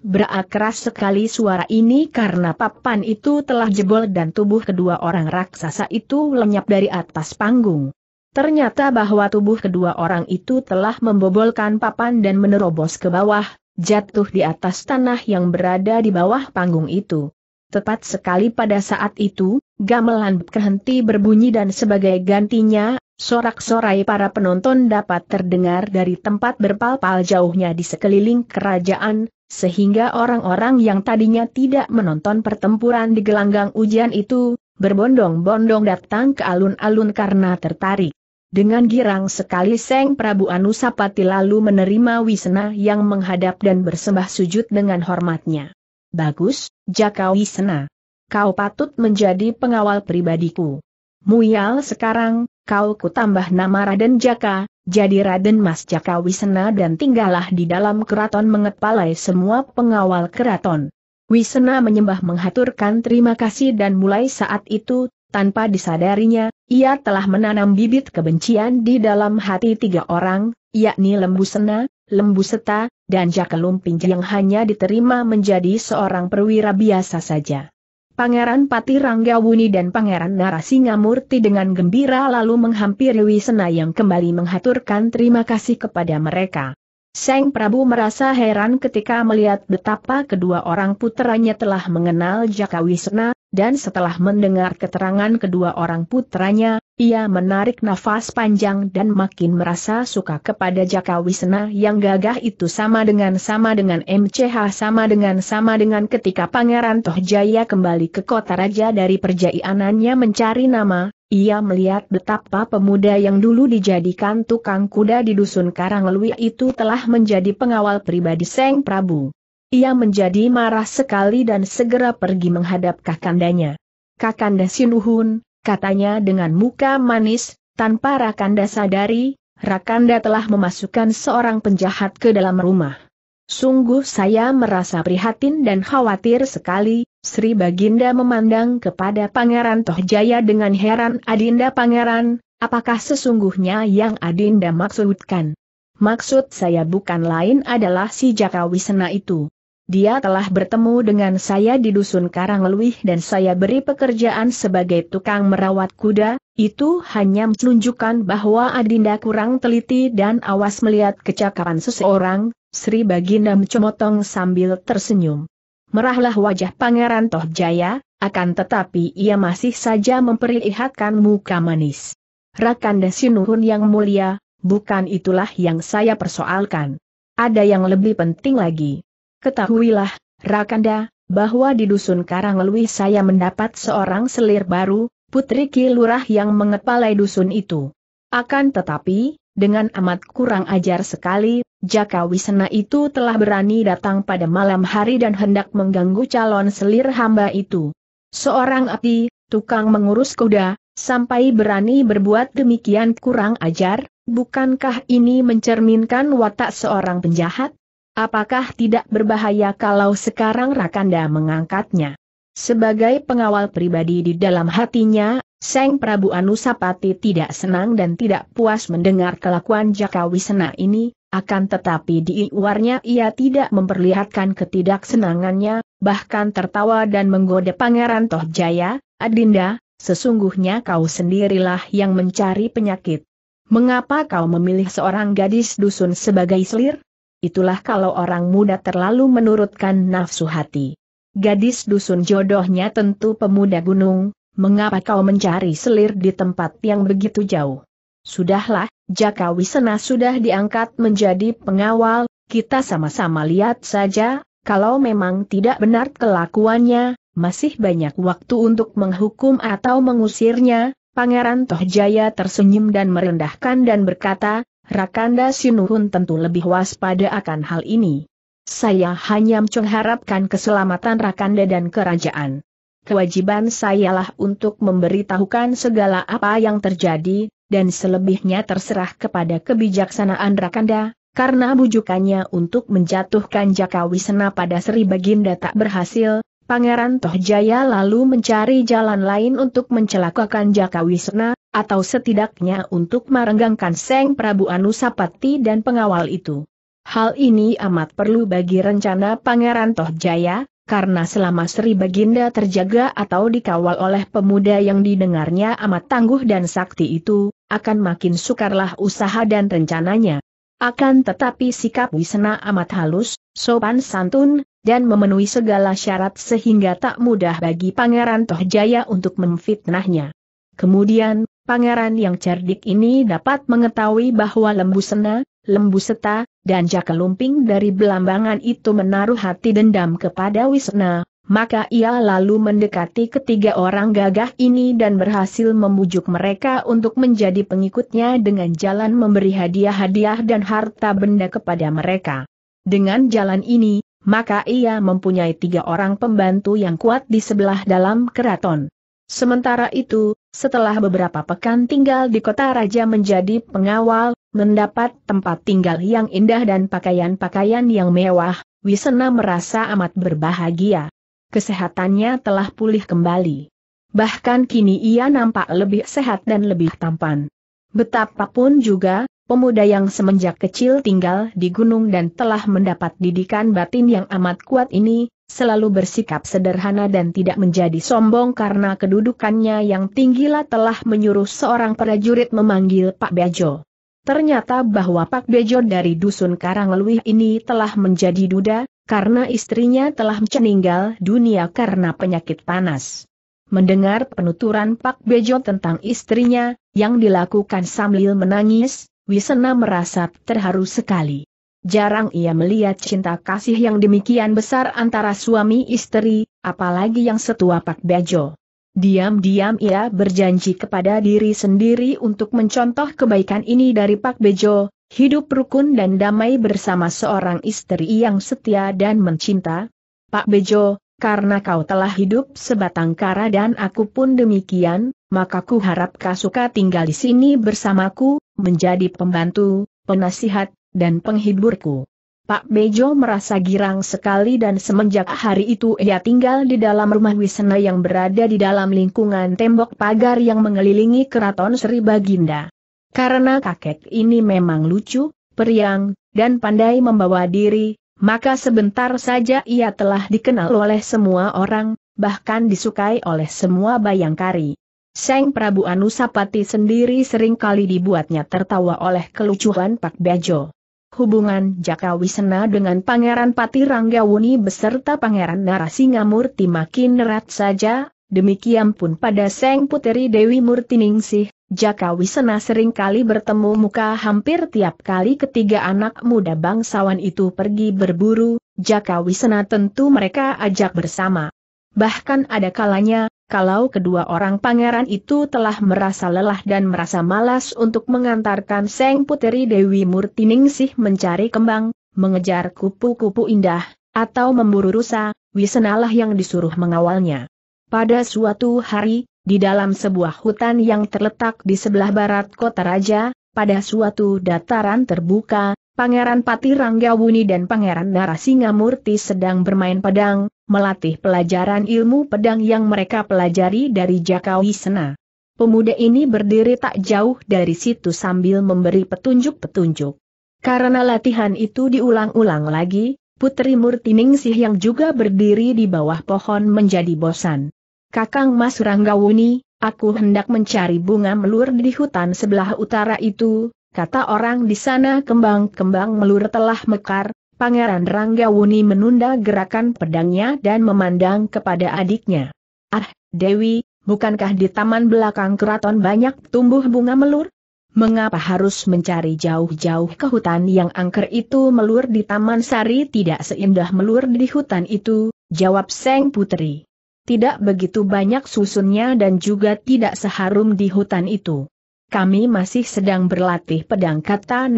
Speaker 1: Berak keras sekali suara ini karena papan itu telah jebol dan tubuh kedua orang raksasa itu lenyap dari atas panggung. Ternyata bahwa tubuh kedua orang itu telah membobolkan papan dan menerobos ke bawah, jatuh di atas tanah yang berada di bawah panggung itu. Tepat sekali pada saat itu, gamelan berhenti berbunyi dan sebagai gantinya, sorak-sorai para penonton dapat terdengar dari tempat berpal-pal jauhnya di sekeliling kerajaan, sehingga orang-orang yang tadinya tidak menonton pertempuran di gelanggang ujian itu, berbondong-bondong datang ke alun-alun karena tertarik. Dengan girang sekali Seng Prabu Anusapati lalu menerima wisna yang menghadap dan bersembah sujud dengan hormatnya. Bagus, Jaka wisna, Kau patut menjadi pengawal pribadiku. Muyal sekarang, kau kutambah nama Raden Jaka, jadi Raden Mas Jaka Wisena dan tinggallah di dalam keraton mengepalai semua pengawal keraton. Wisena menyembah menghaturkan terima kasih dan mulai saat itu, tanpa disadarinya, ia telah menanam bibit kebencian di dalam hati tiga orang, yakni Lembu Sena, Lembu Seta, dan Jaka Lumping yang hanya diterima menjadi seorang perwira biasa saja. Pangeran Pati Ranggawuni dan Pangeran Narasinga Murti dengan gembira lalu menghampiri Wisena yang kembali menghaturkan terima kasih kepada mereka. Seng Prabu merasa heran ketika melihat betapa kedua orang putranya telah mengenal Jaka Wisena, dan setelah mendengar keterangan kedua orang putranya, ia menarik nafas panjang dan makin merasa suka kepada Jaka Wisna yang gagah itu sama dengan sama dengan MCH sama dengan sama dengan ketika Pangeran Tohjaya kembali ke kota raja dari perjaianannya mencari nama, ia melihat betapa pemuda yang dulu dijadikan tukang kuda di dusun Karanglui itu telah menjadi pengawal pribadi Seng Prabu. Ia menjadi marah sekali dan segera pergi menghadap kakandanya. Kakanda Sinuhun, katanya dengan muka manis, tanpa Rakanda sadari, Rakanda telah memasukkan seorang penjahat ke dalam rumah. Sungguh saya merasa prihatin dan khawatir sekali, Sri Baginda memandang kepada Pangeran Tohjaya dengan heran Adinda Pangeran, apakah sesungguhnya yang Adinda maksudkan? Maksud saya bukan lain adalah si Jaka Wisena itu. Dia telah bertemu dengan saya di Dusun Karangluih dan saya beri pekerjaan sebagai tukang merawat kuda, itu hanya menunjukkan bahwa Adinda kurang teliti dan awas melihat kecakapan seseorang, Sri Baginda mencomotong sambil tersenyum. Merahlah wajah Pangeran Tohjaya, akan tetapi ia masih saja memperlihatkan muka manis. Rakan Sinuhun yang mulia, bukan itulah yang saya persoalkan. Ada yang lebih penting lagi. Ketahuilah, Rakanda, bahwa di Dusun Karanglui saya mendapat seorang selir baru, Putri Kilurah yang mengepalai dusun itu. Akan tetapi, dengan amat kurang ajar sekali, Jaka Wisena itu telah berani datang pada malam hari dan hendak mengganggu calon selir hamba itu. Seorang api, tukang mengurus kuda, sampai berani berbuat demikian kurang ajar, bukankah ini mencerminkan watak seorang penjahat? Apakah tidak berbahaya kalau sekarang Rakanda mengangkatnya? Sebagai pengawal pribadi di dalam hatinya, Seng Prabu Anusapati tidak senang dan tidak puas mendengar kelakuan Jakawisena ini, akan tetapi di luarnya ia tidak memperlihatkan ketidaksenangannya, bahkan tertawa dan menggoda Pangeran Tohjaya, Adinda, sesungguhnya kau sendirilah yang mencari penyakit. Mengapa kau memilih seorang gadis dusun sebagai selir? itulah kalau orang muda terlalu menurutkan nafsu hati. Gadis dusun jodohnya tentu pemuda gunung, mengapa kau mencari selir di tempat yang begitu jauh? Sudahlah, Jaka Wisena sudah diangkat menjadi pengawal, kita sama-sama lihat saja, kalau memang tidak benar kelakuannya, masih banyak waktu untuk menghukum atau mengusirnya, Pangeran Tohjaya tersenyum dan merendahkan dan berkata, Rakanda Sinuhun tentu lebih waspada akan hal ini. Saya hanya mengharapkan keselamatan Rakanda dan kerajaan. Kewajiban sayalah untuk memberitahukan segala apa yang terjadi, dan selebihnya terserah kepada kebijaksanaan Rakanda, karena bujukannya untuk menjatuhkan Jaka Wisna pada Sri Baginda tak berhasil, Pangeran Tohjaya lalu mencari jalan lain untuk mencelakakan Jaka Wisna atau setidaknya untuk merenggangkan Seng Prabu Anusapati dan pengawal itu. Hal ini amat perlu bagi rencana Pangeran Tohjaya, karena selama Sri Baginda terjaga atau dikawal oleh pemuda yang didengarnya amat tangguh dan sakti itu, akan makin sukarlah usaha dan rencananya. Akan tetapi sikap Wisna amat halus, sopan santun, dan memenuhi segala syarat sehingga tak mudah bagi Pangeran Tohjaya untuk memfitnahnya. Kemudian, pangeran yang cerdik ini dapat mengetahui bahwa Lembu Sena, Lembu Seta, dan Jaka Lumping dari Belambangan itu menaruh hati dendam kepada Wisna, maka ia lalu mendekati ketiga orang gagah ini dan berhasil membujuk mereka untuk menjadi pengikutnya dengan jalan memberi hadiah-hadiah dan harta benda kepada mereka. Dengan jalan ini, maka ia mempunyai tiga orang pembantu yang kuat di sebelah dalam keraton. Sementara itu, setelah beberapa pekan tinggal di kota raja menjadi pengawal, mendapat tempat tinggal yang indah dan pakaian-pakaian yang mewah, Wisena merasa amat berbahagia. Kesehatannya telah pulih kembali. Bahkan kini ia nampak lebih sehat dan lebih tampan. Betapapun juga, pemuda yang semenjak kecil tinggal di gunung dan telah mendapat didikan batin yang amat kuat ini, selalu bersikap sederhana dan tidak menjadi sombong karena kedudukannya yang tinggilah telah menyuruh seorang prajurit memanggil Pak Bejo. Ternyata bahwa Pak Bejo dari dusun Karangluih ini telah menjadi duda, karena istrinya telah meninggal dunia karena penyakit panas. Mendengar penuturan Pak Bejo tentang istrinya, yang dilakukan sambil menangis, Wisena merasa terharu sekali. Jarang ia melihat cinta kasih yang demikian besar antara suami istri, apalagi yang setua Pak Bejo. Diam-diam ia berjanji kepada diri sendiri untuk mencontoh kebaikan ini dari Pak Bejo, hidup rukun dan damai bersama seorang istri yang setia dan mencinta. Pak Bejo, karena kau telah hidup sebatang kara dan aku pun demikian, maka ku harap kau suka tinggal di sini bersamaku, menjadi pembantu, penasihat, dan penghiburku. Pak Bejo merasa girang sekali dan semenjak hari itu ia tinggal di dalam rumah Wisna yang berada di dalam lingkungan tembok pagar yang mengelilingi keraton Sri Baginda. Karena kakek ini memang lucu, periang, dan pandai membawa diri, maka sebentar saja ia telah dikenal oleh semua orang, bahkan disukai oleh semua bayangkari. Seng Prabu Anusapati sendiri seringkali dibuatnya tertawa oleh kelucuan Pak Bejo hubungan Jaka Wisena dengan Pangeran Pati Ranggawuni beserta Pangeran Narasingamurti makin erat saja, demikian pun pada Seng Puteri Dewi Murtiningsih, Jaka Wisena seringkali bertemu muka hampir tiap kali ketiga anak muda bangsawan itu pergi berburu, Jaka Wisena tentu mereka ajak bersama. Bahkan ada kalanya, kalau kedua orang pangeran itu telah merasa lelah dan merasa malas untuk mengantarkan Seng Puteri Dewi Murtiningsih mencari kembang, mengejar kupu-kupu indah, atau memburu rusa, Wisenalah yang disuruh mengawalnya. Pada suatu hari, di dalam sebuah hutan yang terletak di sebelah barat kota raja, pada suatu dataran terbuka, Pangeran Pati Ranggawuni dan Pangeran Narasinga Murti sedang bermain pedang, melatih pelajaran ilmu pedang yang mereka pelajari dari Jakawi Sena. Pemuda ini berdiri tak jauh dari situ sambil memberi petunjuk-petunjuk. Karena latihan itu diulang-ulang lagi, Putri Murti Murtiningsih yang juga berdiri di bawah pohon menjadi bosan. Kakang Mas Ranggawuni, aku hendak mencari bunga melur di hutan sebelah utara itu, Kata orang di sana kembang-kembang melur telah mekar, Pangeran Ranggawuni menunda gerakan pedangnya dan memandang kepada adiknya. Ah, Dewi, bukankah di taman belakang keraton banyak tumbuh bunga melur? Mengapa harus mencari jauh-jauh ke hutan yang angker itu melur di Taman Sari tidak seindah melur di hutan itu, jawab Seng Putri. Tidak begitu banyak susunnya dan juga tidak seharum di hutan itu kami masih sedang berlatih pedang kata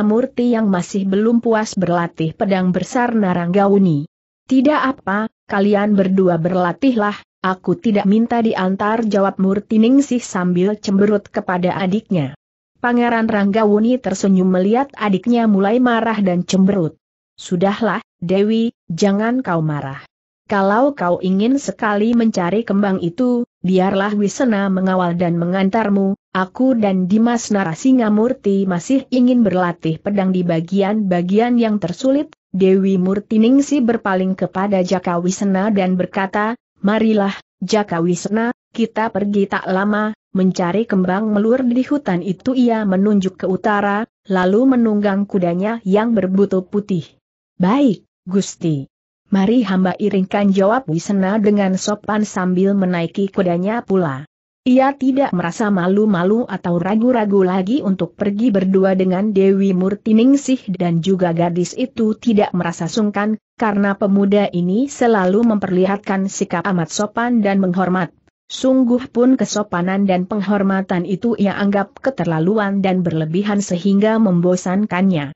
Speaker 1: Murti yang masih belum puas berlatih pedang besar Naranggauni. Tidak apa, kalian berdua berlatihlah, aku tidak minta diantar jawab Murti Ningsih sambil cemberut kepada adiknya. Pangeran Ranggawuni tersenyum melihat adiknya mulai marah dan cemberut. Sudahlah, Dewi, jangan kau marah. Kalau kau ingin sekali mencari kembang itu, biarlah Wisena mengawal dan mengantarmu, aku dan Dimas Narasinga Murti masih ingin berlatih pedang di bagian-bagian yang tersulit, Dewi Murti Ningsi berpaling kepada Jaka Wisena dan berkata, marilah, Jaka Wisena, kita pergi tak lama, mencari kembang melur di hutan itu ia menunjuk ke utara, lalu menunggang kudanya yang berbutuh putih. Baik, Gusti. Mari hamba iringkan jawab Wisena dengan sopan sambil menaiki kudanya pula. Ia tidak merasa malu-malu atau ragu-ragu lagi untuk pergi berdua dengan Dewi Murtiningsih dan juga gadis itu tidak merasa sungkan, karena pemuda ini selalu memperlihatkan sikap amat sopan dan menghormat. Sungguh pun kesopanan dan penghormatan itu ia anggap keterlaluan dan berlebihan sehingga membosankannya.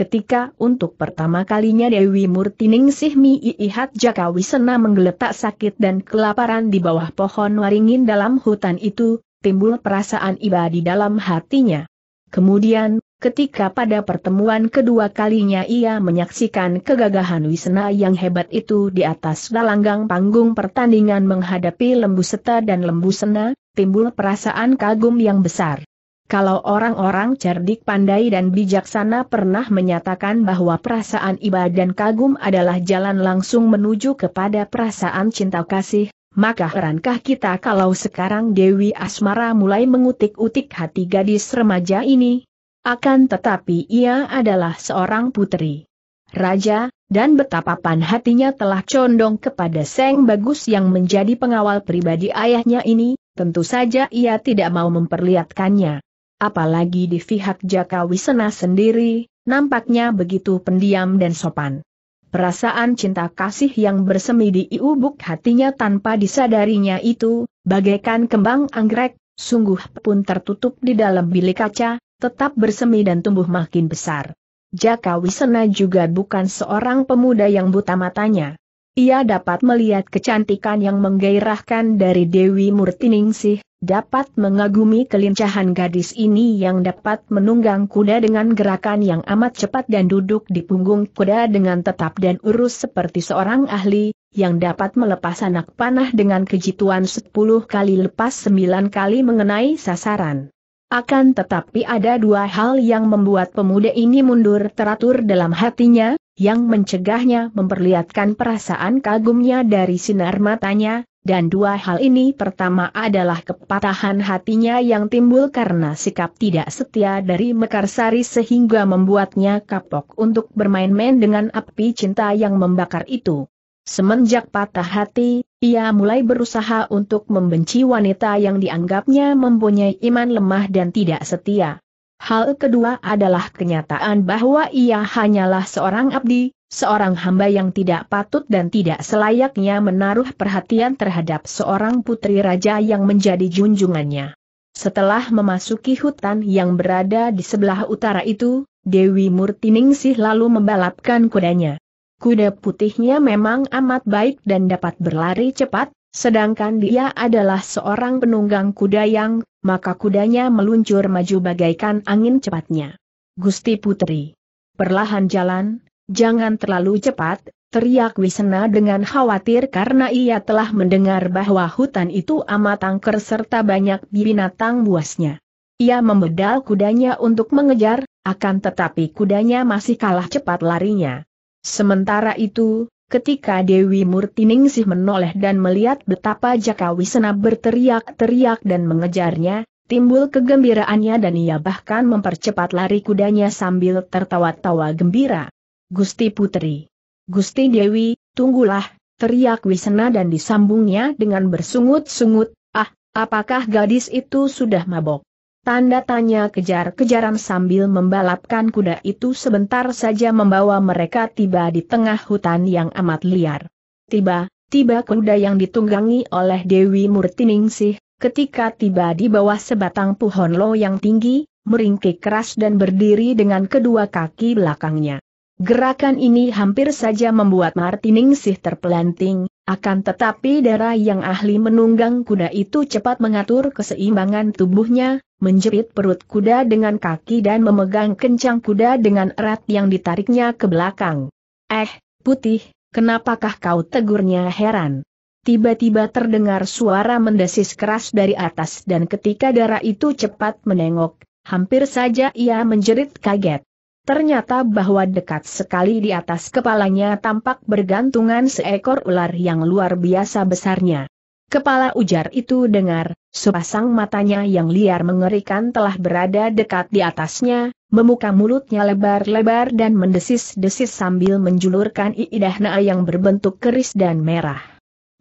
Speaker 1: Ketika untuk pertama kalinya Dewi Murtining Sihmi Iihat Jakawisena menggeletak sakit dan kelaparan di bawah pohon waringin dalam hutan itu, timbul perasaan iba di dalam hatinya. Kemudian, ketika pada pertemuan kedua kalinya ia menyaksikan kegagahan Wisena yang hebat itu di atas dalanggang panggung pertandingan menghadapi Lembu Seta dan Lembu Sena, timbul perasaan kagum yang besar. Kalau orang-orang cerdik pandai dan bijaksana pernah menyatakan bahwa perasaan iba dan kagum adalah jalan langsung menuju kepada perasaan cinta kasih, maka herankah kita kalau sekarang Dewi Asmara mulai mengutik-utik hati gadis remaja ini? Akan tetapi ia adalah seorang putri. Raja, dan betapa pan hatinya telah condong kepada Seng Bagus yang menjadi pengawal pribadi ayahnya ini, tentu saja ia tidak mau memperlihatkannya apalagi di pihak Jaka Wisena sendiri, nampaknya begitu pendiam dan sopan. Perasaan cinta kasih yang bersemi di iubuk hatinya tanpa disadarinya itu, bagaikan kembang anggrek, sungguh pun tertutup di dalam bilik kaca, tetap bersemi dan tumbuh makin besar. Jaka Wisena juga bukan seorang pemuda yang buta matanya. Ia dapat melihat kecantikan yang menggairahkan dari Dewi Murtiningsih, dapat mengagumi kelincahan gadis ini yang dapat menunggang kuda dengan gerakan yang amat cepat dan duduk di punggung kuda dengan tetap dan urus seperti seorang ahli, yang dapat melepas anak panah dengan kejituan 10 kali lepas 9 kali mengenai sasaran. Akan tetapi ada dua hal yang membuat pemuda ini mundur teratur dalam hatinya, yang mencegahnya memperlihatkan perasaan kagumnya dari sinar matanya, dan dua hal ini pertama adalah kepatahan hatinya yang timbul karena sikap tidak setia dari Mekarsari sehingga membuatnya kapok untuk bermain-main dengan api cinta yang membakar itu. Semenjak patah hati, ia mulai berusaha untuk membenci wanita yang dianggapnya mempunyai iman lemah dan tidak setia. Hal kedua adalah kenyataan bahwa ia hanyalah seorang abdi, seorang hamba yang tidak patut dan tidak selayaknya menaruh perhatian terhadap seorang putri raja yang menjadi junjungannya. Setelah memasuki hutan yang berada di sebelah utara itu, Dewi Murtiningsih lalu membalapkan kudanya. Kuda putihnya memang amat baik dan dapat berlari cepat, sedangkan dia adalah seorang penunggang kuda yang, maka kudanya meluncur maju bagaikan angin cepatnya. Gusti Putri. Perlahan jalan, jangan terlalu cepat, teriak Wisena dengan khawatir karena ia telah mendengar bahwa hutan itu amat angker serta banyak binatang buasnya. Ia membedal kudanya untuk mengejar, akan tetapi kudanya masih kalah cepat larinya. Sementara itu, ketika Dewi Murtiningsih menoleh dan melihat betapa Jaka Wisena berteriak-teriak dan mengejarnya, timbul kegembiraannya dan ia bahkan mempercepat lari kudanya sambil tertawa-tawa gembira. Gusti Putri. Gusti Dewi, tunggulah, teriak Wisena dan disambungnya dengan bersungut-sungut, ah, apakah gadis itu sudah mabok? Tanda tanya kejar-kejaran sambil membalapkan kuda itu sebentar saja membawa mereka tiba di tengah hutan yang amat liar. Tiba, tiba kuda yang ditunggangi oleh Dewi Murtiningsih, ketika tiba di bawah sebatang pohon lo yang tinggi, meringkik keras dan berdiri dengan kedua kaki belakangnya. Gerakan ini hampir saja membuat Martiningsih terpelanting, akan tetapi darah yang ahli menunggang kuda itu cepat mengatur keseimbangan tubuhnya, menjepit perut kuda dengan kaki dan memegang kencang kuda dengan erat yang ditariknya ke belakang. Eh, putih, kenapakah kau tegurnya heran? Tiba-tiba terdengar suara mendesis keras dari atas dan ketika darah itu cepat menengok, hampir saja ia menjerit kaget. Ternyata bahwa dekat sekali di atas kepalanya tampak bergantungan seekor ular yang luar biasa besarnya. Kepala ujar itu dengar, sepasang matanya yang liar mengerikan telah berada dekat di atasnya, memuka mulutnya lebar-lebar dan mendesis-desis sambil menjulurkan iidahna yang berbentuk keris dan merah.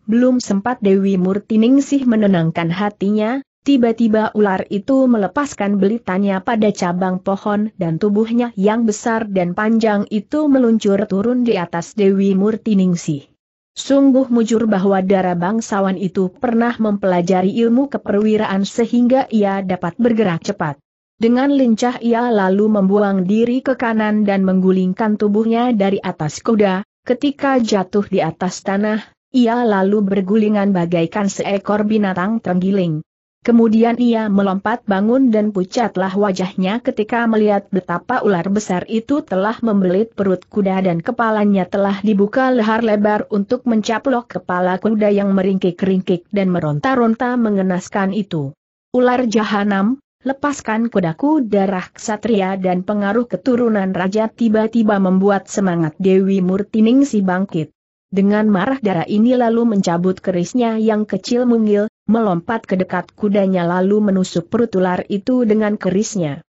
Speaker 1: Belum sempat Dewi Murtiningsih menenangkan hatinya, Tiba-tiba ular itu melepaskan belitannya pada cabang pohon dan tubuhnya yang besar dan panjang itu meluncur turun di atas Dewi Murti Murtiningsih. Sungguh mujur bahwa darah bangsawan itu pernah mempelajari ilmu keperwiraan sehingga ia dapat bergerak cepat. Dengan lincah ia lalu membuang diri ke kanan dan menggulingkan tubuhnya dari atas kuda, ketika jatuh di atas tanah, ia lalu bergulingan bagaikan seekor binatang tenggiling. Kemudian ia melompat bangun dan pucatlah wajahnya ketika melihat betapa ular besar itu telah membelit perut kuda dan kepalanya telah dibuka lehar lebar untuk mencaplok kepala kuda yang meringkik-ringkik dan meronta-ronta mengenaskan itu. Ular jahanam, lepaskan kudaku darah ksatria dan pengaruh keturunan raja tiba-tiba membuat semangat Dewi Murtiningsi bangkit. Dengan marah darah ini lalu mencabut kerisnya yang kecil mungil, melompat ke dekat kudanya lalu menusuk perut ular itu dengan kerisnya.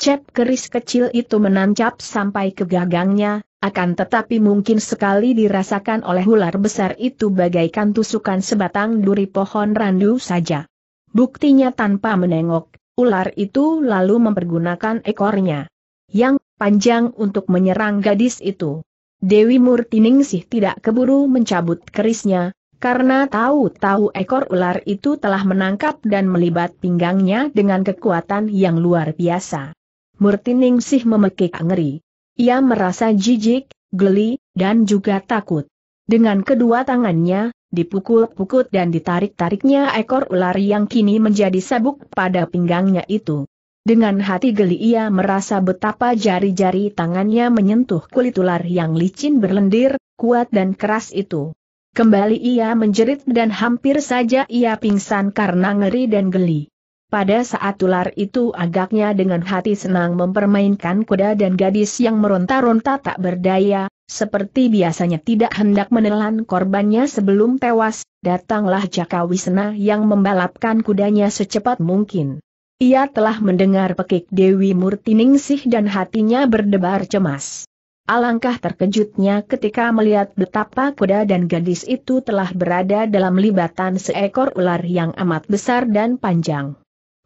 Speaker 1: Cep keris kecil itu menancap sampai ke gagangnya, akan tetapi mungkin sekali dirasakan oleh ular besar itu bagaikan tusukan sebatang duri pohon randu saja. Buktinya tanpa menengok, ular itu lalu mempergunakan ekornya. Yang panjang untuk menyerang gadis itu. Dewi Murtiningsih tidak keburu mencabut kerisnya, karena tahu-tahu ekor ular itu telah menangkap dan melibat pinggangnya dengan kekuatan yang luar biasa. Murtining sih memekik ngeri. Ia merasa jijik, geli, dan juga takut. Dengan kedua tangannya, dipukul-pukul dan ditarik-tariknya ekor ular yang kini menjadi sabuk pada pinggangnya itu. Dengan hati geli ia merasa betapa jari-jari tangannya menyentuh kulit ular yang licin berlendir, kuat dan keras itu. Kembali ia menjerit dan hampir saja ia pingsan karena ngeri dan geli. Pada saat ular itu agaknya dengan hati senang mempermainkan kuda dan gadis yang meronta-ronta tak berdaya, seperti biasanya tidak hendak menelan korbannya sebelum tewas, datanglah Jaka Wisna yang membalapkan kudanya secepat mungkin. Ia telah mendengar pekik Dewi Murtiningsih dan hatinya berdebar cemas. Alangkah terkejutnya ketika melihat betapa kuda dan gadis itu telah berada dalam libatan seekor ular yang amat besar dan panjang.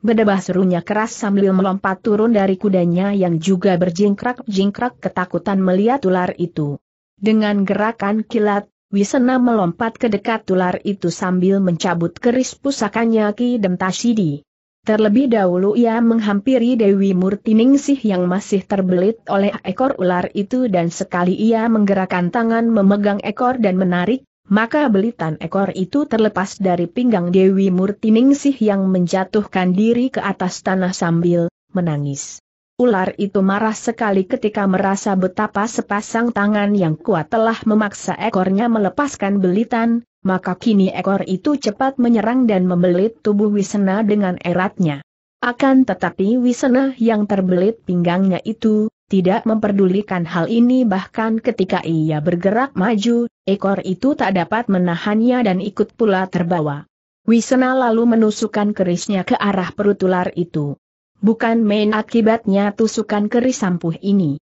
Speaker 1: Bedebah serunya keras sambil melompat turun dari kudanya yang juga berjingkrak-jingkrak ketakutan melihat ular itu. Dengan gerakan kilat, Wisena melompat ke dekat ular itu sambil mencabut keris pusakanya Ki Demtasidi. Terlebih dahulu ia menghampiri Dewi Murtiningsih yang masih terbelit oleh ekor ular itu dan sekali ia menggerakkan tangan memegang ekor dan menarik, maka belitan ekor itu terlepas dari pinggang Dewi Murtiningsih yang menjatuhkan diri ke atas tanah sambil menangis. Ular itu marah sekali ketika merasa betapa sepasang tangan yang kuat telah memaksa ekornya melepaskan belitan, maka kini ekor itu cepat menyerang dan membelit tubuh Wisena dengan eratnya. Akan tetapi Wisena yang terbelit pinggangnya itu, tidak memperdulikan hal ini bahkan ketika ia bergerak maju, ekor itu tak dapat menahannya dan ikut pula terbawa. Wisena lalu menusukkan kerisnya ke arah perut ular itu bukan main akibatnya tusukan keris sampuh ini.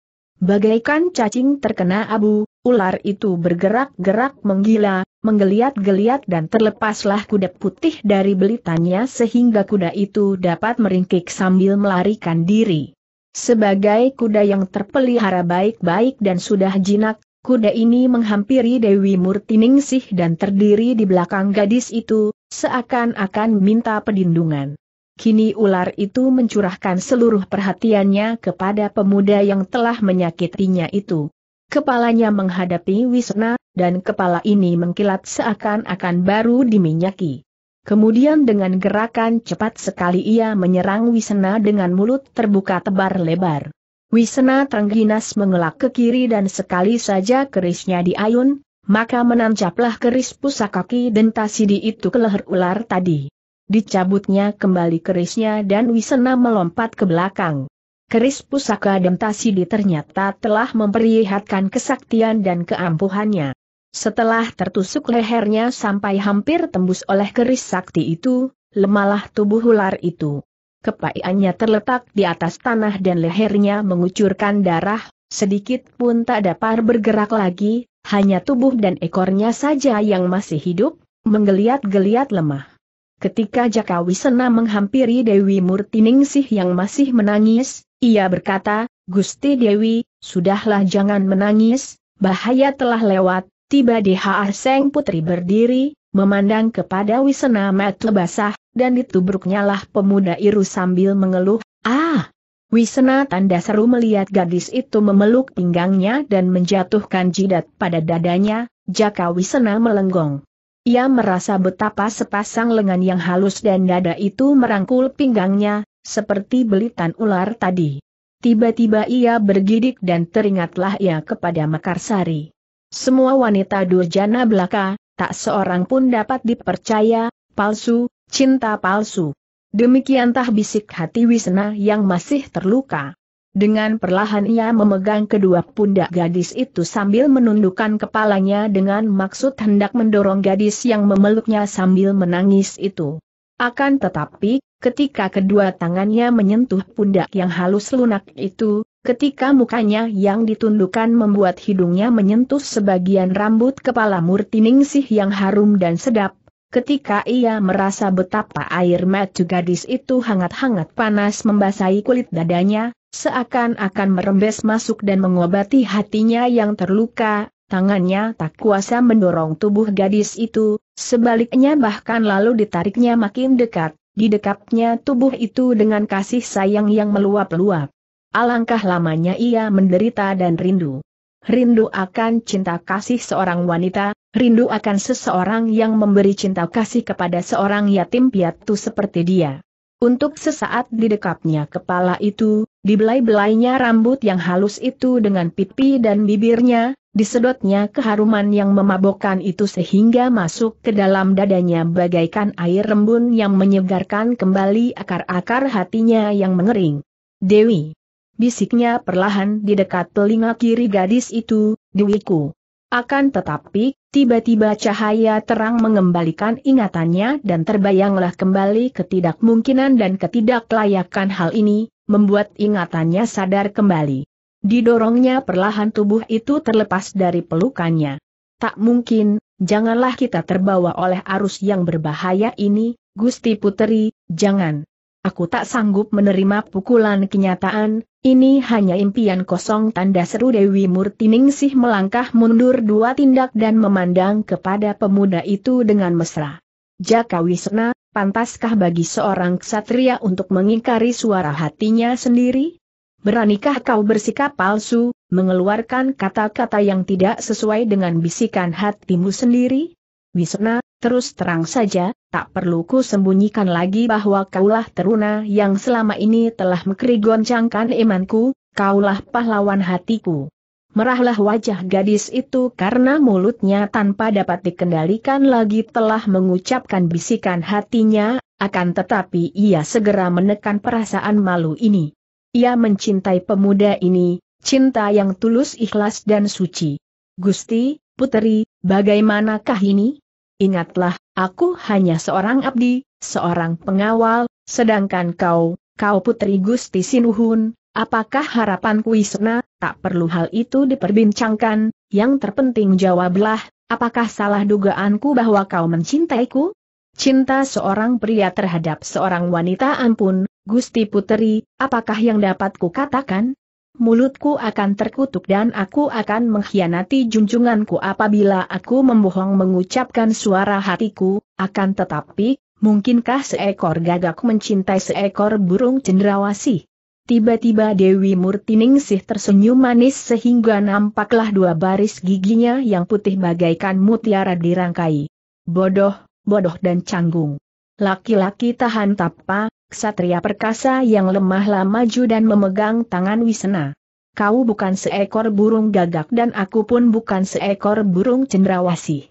Speaker 1: Bagaikan cacing terkena abu, ular itu bergerak-gerak menggila, menggeliat-geliat dan terlepaslah kuda putih dari belitannya sehingga kuda itu dapat meringkik sambil melarikan diri. Sebagai kuda yang terpelihara baik-baik dan sudah jinak, kuda ini menghampiri Dewi Murtiningsih dan terdiri di belakang gadis itu, seakan-akan minta pedindungan. Kini ular itu mencurahkan seluruh perhatiannya kepada pemuda yang telah menyakitinya itu. Kepalanya menghadapi Wisna, dan kepala ini mengkilat seakan-akan baru diminyaki. Kemudian dengan gerakan cepat sekali ia menyerang Wisna dengan mulut terbuka tebar lebar. Wisna terengginas mengelak ke kiri dan sekali saja kerisnya diayun, maka menancaplah keris pusakaki dentasi di itu ke leher ular tadi. Dicabutnya kembali kerisnya dan Wisena melompat ke belakang. Keris pusaka Demtasidi ternyata telah memperlihatkan kesaktian dan keampuhannya. Setelah tertusuk lehernya sampai hampir tembus oleh keris sakti itu, lemahlah tubuh ular itu. Kepaiannya terletak di atas tanah dan lehernya mengucurkan darah, sedikit pun tak dapat bergerak lagi, hanya tubuh dan ekornya saja yang masih hidup, menggeliat-geliat lemah. Ketika Jaka Wisena menghampiri Dewi Murtiningsih yang masih menangis, ia berkata, Gusti Dewi, sudahlah jangan menangis, bahaya telah lewat, tiba di Haar Seng Putri berdiri, memandang kepada Wisena mata basah, dan ditubruknyalah pemuda Iru sambil mengeluh, Ah! Wisena tanda seru melihat gadis itu memeluk pinggangnya dan menjatuhkan jidat pada dadanya, Jaka Wisena melenggong. Ia merasa betapa sepasang lengan yang halus dan dada itu merangkul pinggangnya, seperti belitan ular tadi. Tiba-tiba ia bergidik dan teringatlah ia kepada Mekarsari. Semua wanita durjana belaka, tak seorang pun dapat dipercaya, palsu, cinta palsu. Demikian tah bisik hati Wisna yang masih terluka. Dengan perlahan ia memegang kedua pundak gadis itu sambil menundukkan kepalanya dengan maksud hendak mendorong gadis yang memeluknya sambil menangis itu. Akan tetapi, ketika kedua tangannya menyentuh pundak yang halus lunak itu, ketika mukanya yang ditundukkan membuat hidungnya menyentuh sebagian rambut kepala Murtiningsih yang harum dan sedap, ketika ia merasa betapa air mata gadis itu hangat-hangat panas membasahi kulit dadanya, seakan-akan merembes masuk dan mengobati hatinya yang terluka, tangannya tak kuasa mendorong tubuh gadis itu, sebaliknya bahkan lalu ditariknya makin dekat, didekapnya tubuh itu dengan kasih sayang yang meluap-luap. Alangkah lamanya ia menderita dan rindu. Rindu akan cinta kasih seorang wanita, rindu akan seseorang yang memberi cinta kasih kepada seorang yatim piatu seperti dia. Untuk sesaat di dekatnya kepala itu, dibelai-belainya rambut yang halus itu dengan pipi dan bibirnya, disedotnya keharuman yang memabokkan itu sehingga masuk ke dalam dadanya bagaikan air rembun yang menyegarkan kembali akar-akar hatinya yang mengering. Dewi. Bisiknya perlahan di dekat telinga kiri gadis itu, Dewiku. Akan tetapi, tiba-tiba cahaya terang mengembalikan ingatannya dan terbayanglah kembali ketidakmungkinan dan ketidaklayakan hal ini, membuat ingatannya sadar kembali. Didorongnya perlahan tubuh itu terlepas dari pelukannya. Tak mungkin, janganlah kita terbawa oleh arus yang berbahaya ini, Gusti Puteri, jangan. Aku tak sanggup menerima pukulan kenyataan, ini hanya impian kosong tanda seru Dewi Murtiningsih melangkah mundur dua tindak dan memandang kepada pemuda itu dengan mesra. Jaka Wisna, pantaskah bagi seorang ksatria untuk mengingkari suara hatinya sendiri? Beranikah kau bersikap palsu, mengeluarkan kata-kata yang tidak sesuai dengan bisikan hatimu sendiri? Wisna, terus terang saja, tak perlu ku sembunyikan lagi bahwa kaulah teruna yang selama ini telah goncangkan imanku, kaulah pahlawan hatiku. Merahlah wajah gadis itu karena mulutnya tanpa dapat dikendalikan lagi telah mengucapkan bisikan hatinya, akan tetapi ia segera menekan perasaan malu ini. Ia mencintai pemuda ini, cinta yang tulus ikhlas dan suci. Gusti, puteri, bagaimanakah ini? Ingatlah, aku hanya seorang abdi, seorang pengawal, sedangkan kau, kau putri Gusti Sinuhun, apakah harapanku Isna, tak perlu hal itu diperbincangkan, yang terpenting jawablah, apakah salah dugaanku bahwa kau mencintaiku? Cinta seorang pria terhadap seorang wanita ampun, Gusti Putri. apakah yang dapat kukatakan? mulutku akan terkutuk dan aku akan mengkhianati junjunganku apabila aku membohong mengucapkan suara hatiku, akan tetapi, mungkinkah seekor gagak mencintai seekor burung cendrawasih? Tiba-tiba Dewi Murtiningsih tersenyum manis sehingga nampaklah dua baris giginya yang putih bagaikan mutiara dirangkai. Bodoh, bodoh dan canggung. Laki-laki tahan tapa, Ksatria perkasa yang lemahlah maju dan memegang tangan Wisna. Kau bukan seekor burung gagak dan aku pun bukan seekor burung cendrawasih.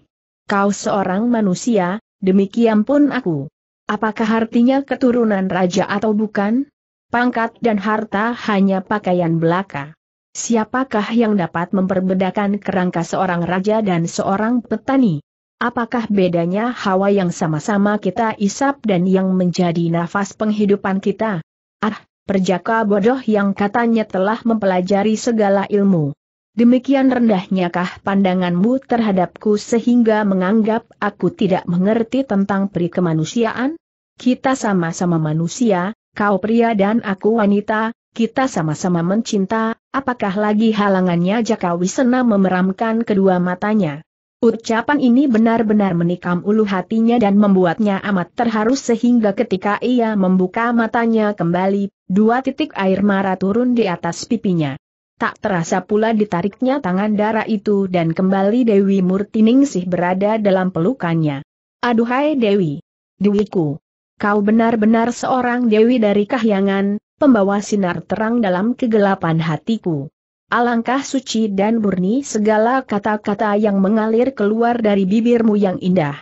Speaker 1: Kau seorang manusia, demikian pun aku. Apakah artinya keturunan raja atau bukan? Pangkat dan harta hanya pakaian belaka. Siapakah yang dapat memperbedakan kerangka seorang raja dan seorang petani? Apakah bedanya hawa yang sama-sama kita isap dan yang menjadi nafas penghidupan kita? Ah, perjaka bodoh yang katanya telah mempelajari segala ilmu. Demikian rendahnyakah pandanganmu terhadapku sehingga menganggap aku tidak mengerti tentang pri kemanusiaan? Kita sama-sama manusia, kau pria dan aku wanita, kita sama-sama mencinta, apakah lagi halangannya Jaka Wisena memeramkan kedua matanya? Ucapan ini benar-benar menikam ulu hatinya dan membuatnya amat terharu sehingga ketika ia membuka matanya kembali, dua titik air marah turun di atas pipinya. Tak terasa pula ditariknya tangan darah itu dan kembali Dewi Murtiningsih berada dalam pelukannya. Aduhai Dewi! Dewiku! Kau benar-benar seorang Dewi dari kahyangan, pembawa sinar terang dalam kegelapan hatiku. Alangkah suci dan murni segala kata-kata yang mengalir keluar dari bibirmu yang indah.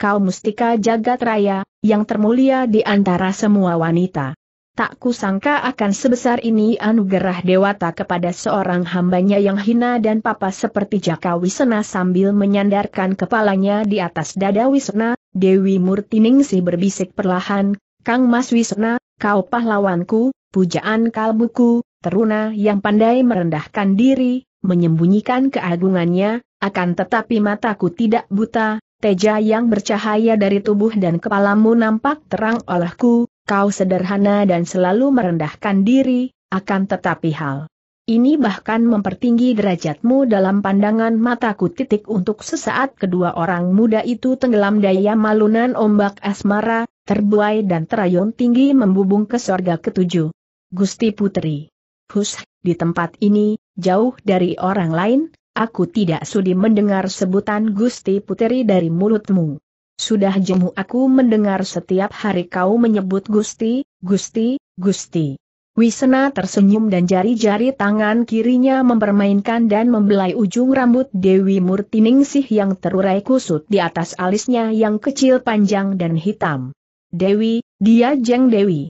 Speaker 1: Kau mustika jagat raya, yang termulia di antara semua wanita. Tak kusangka akan sebesar ini anugerah dewata kepada seorang hambanya yang hina dan papa seperti Jaka Wisena sambil menyandarkan kepalanya di atas dada Wisena, Dewi Murtiningsi berbisik perlahan, Kang Mas Wisena, kau pahlawanku, pujaan kalbuku, Teruna yang pandai merendahkan diri, menyembunyikan keagungannya, akan tetapi mataku tidak buta, teja yang bercahaya dari tubuh dan kepalamu nampak terang olehku, kau sederhana dan selalu merendahkan diri, akan tetapi hal. Ini bahkan mempertinggi derajatmu dalam pandangan mataku titik untuk sesaat kedua orang muda itu tenggelam daya malunan ombak asmara, terbuai dan terayun tinggi membubung ke sorga ketujuh. Gusti Putri Hus, di tempat ini, jauh dari orang lain, aku tidak sudi mendengar sebutan Gusti Puteri dari mulutmu. Sudah jemu aku mendengar setiap hari kau menyebut Gusti, Gusti, Gusti. Wisena tersenyum dan jari-jari tangan kirinya mempermainkan dan membelai ujung rambut Dewi Murtiningsih yang terurai kusut di atas alisnya yang kecil panjang dan hitam. Dewi, dia Jeng Dewi.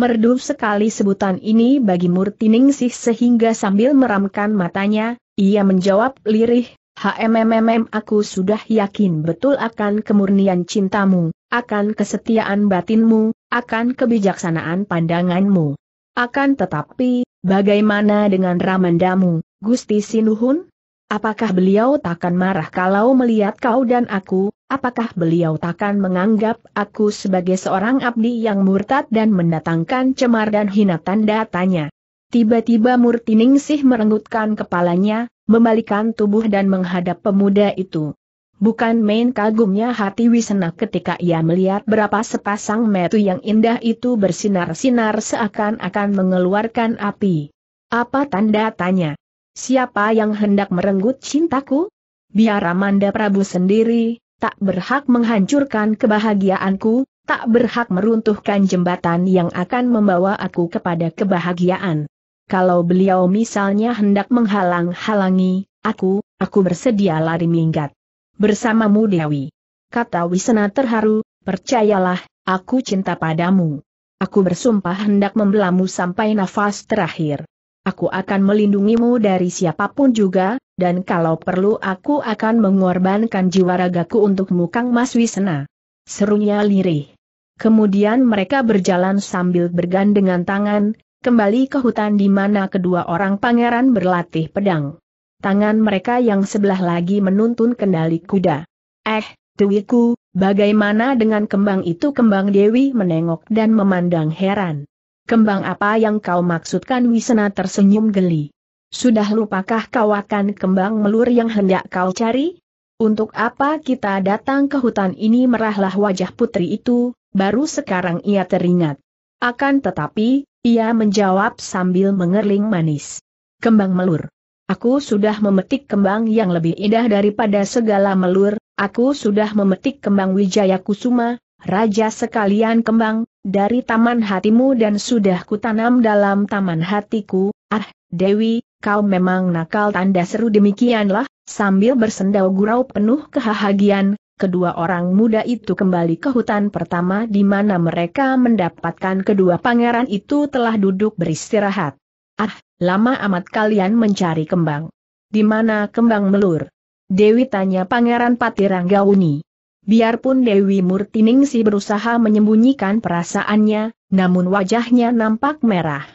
Speaker 1: Merdu sekali sebutan ini bagi Murtiningsih sehingga sambil meramkan matanya, ia menjawab lirih, HMMMM aku sudah yakin betul akan kemurnian cintamu, akan kesetiaan batinmu, akan kebijaksanaan pandanganmu. Akan tetapi, bagaimana dengan Ramandamu, Gusti Sinuhun? Apakah beliau takkan marah kalau melihat kau dan aku, Apakah beliau takkan menganggap aku sebagai seorang abdi yang murtad dan mendatangkan cemar dan hina tanda tanya? Tiba-tiba Murtiningsih merenggutkan kepalanya, membalikan tubuh dan menghadap pemuda itu. Bukan main kagumnya hati Wisena ketika ia melihat berapa sepasang metu yang indah itu bersinar-sinar seakan-akan mengeluarkan api. Apa tanda tanya? Siapa yang hendak merenggut cintaku? Biar Amanda Prabu sendiri, tak berhak menghancurkan kebahagiaanku, tak berhak meruntuhkan jembatan yang akan membawa aku kepada kebahagiaan. Kalau beliau misalnya hendak menghalang-halangi, aku, aku bersedia lari minggat. Bersamamu Dewi. Kata Wisena terharu, percayalah, aku cinta padamu. Aku bersumpah hendak membelamu sampai nafas terakhir. Aku akan melindungimu dari siapapun juga, dan kalau perlu aku akan mengorbankan jiwa ragaku untukmu Kang Mas Wisna. Serunya lirih. Kemudian mereka berjalan sambil bergandengan tangan, kembali ke hutan di mana kedua orang pangeran berlatih pedang. Tangan mereka yang sebelah lagi menuntun kendali kuda. Eh, Tuiku, bagaimana dengan kembang itu kembang Dewi menengok dan memandang heran. Kembang apa yang kau maksudkan Wisna tersenyum geli. Sudah lupakah kau akan kembang melur yang hendak kau cari? Untuk apa kita datang ke hutan ini merahlah wajah putri itu, baru sekarang ia teringat. Akan tetapi, ia menjawab sambil mengerling manis. Kembang melur. Aku sudah memetik kembang yang lebih indah daripada segala melur, aku sudah memetik kembang Wijaya Kusuma, Raja sekalian kembang, dari taman hatimu dan sudah kutanam dalam taman hatiku, ah, Dewi, kau memang nakal tanda seru demikianlah, sambil bersendau gurau penuh kehahagian, kedua orang muda itu kembali ke hutan pertama di mana mereka mendapatkan kedua pangeran itu telah duduk beristirahat. Ah, lama amat kalian mencari kembang. Di mana kembang melur? Dewi tanya Pangeran Patiranggauni. Biarpun Dewi Murtiningsi berusaha menyembunyikan perasaannya, namun wajahnya nampak merah.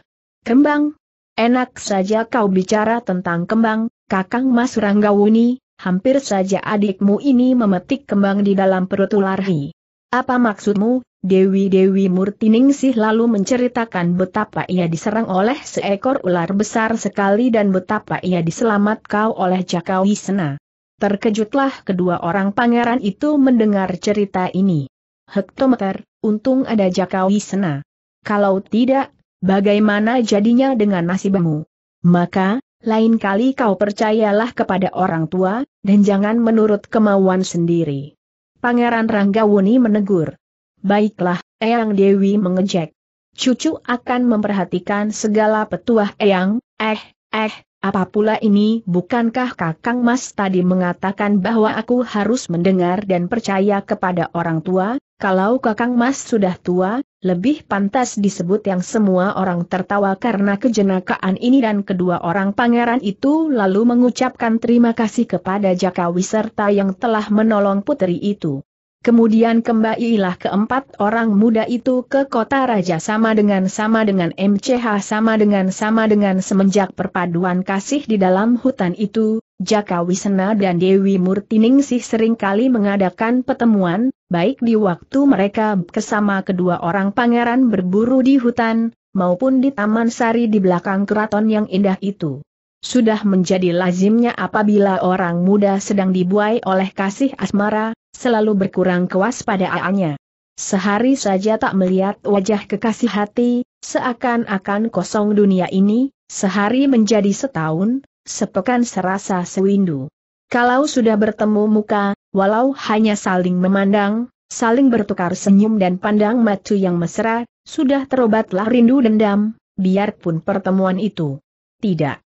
Speaker 1: Kembang? Enak saja kau bicara tentang kembang, Kakang Mas Ranggawuni, hampir saja adikmu ini memetik kembang di dalam perut ularhi. Apa maksudmu, Dewi Dewi Murtiningsi lalu menceritakan betapa ia diserang oleh seekor ular besar sekali dan betapa ia diselamatkan oleh Jaka Wisna. Terkejutlah kedua orang pangeran itu mendengar cerita ini. Hektometer, untung ada Jaka Sena. Kalau tidak, bagaimana jadinya dengan nasibmu? Maka, lain kali kau percayalah kepada orang tua, dan jangan menurut kemauan sendiri. Pangeran Ranggawuni menegur. Baiklah, Eyang Dewi mengejek. Cucu akan memperhatikan segala petuah Eyang, eh, eh, apa pula ini, bukankah Kakang Mas tadi mengatakan bahwa aku harus mendengar dan percaya kepada orang tua? Kalau Kakang Mas sudah tua, lebih pantas disebut yang semua orang tertawa karena kejenakaan ini dan kedua orang pangeran itu lalu mengucapkan terima kasih kepada Jaka Wiserta yang telah menolong putri itu. Kemudian kembalilah keempat orang muda itu ke kota raja sama dengan sama dengan MCH sama dengan sama dengan semenjak perpaduan kasih di dalam hutan itu, Jaka Wisena dan Dewi Murtiningsih seringkali mengadakan pertemuan, baik di waktu mereka kesama kedua orang pangeran berburu di hutan, maupun di Taman Sari di belakang keraton yang indah itu. Sudah menjadi lazimnya apabila orang muda sedang dibuai oleh kasih asmara, selalu berkurang kewaspadaannya. Sehari saja tak melihat wajah kekasih hati, seakan-akan kosong dunia ini, sehari menjadi setahun, sepekan serasa sewindu. Kalau sudah bertemu muka, walau hanya saling memandang, saling bertukar senyum dan pandang mata yang mesra, sudah terobatlah rindu dendam, biarpun pertemuan itu. Tidak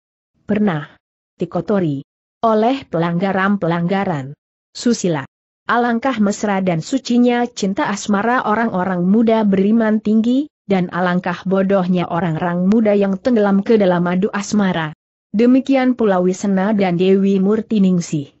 Speaker 1: pernah dikotori oleh pelanggaran-pelanggaran. Susila. Alangkah mesra dan sucinya cinta asmara orang-orang muda beriman tinggi, dan alangkah bodohnya orang-orang muda yang tenggelam ke dalam madu asmara. Demikian pula Wisena dan Dewi Murtiningsih.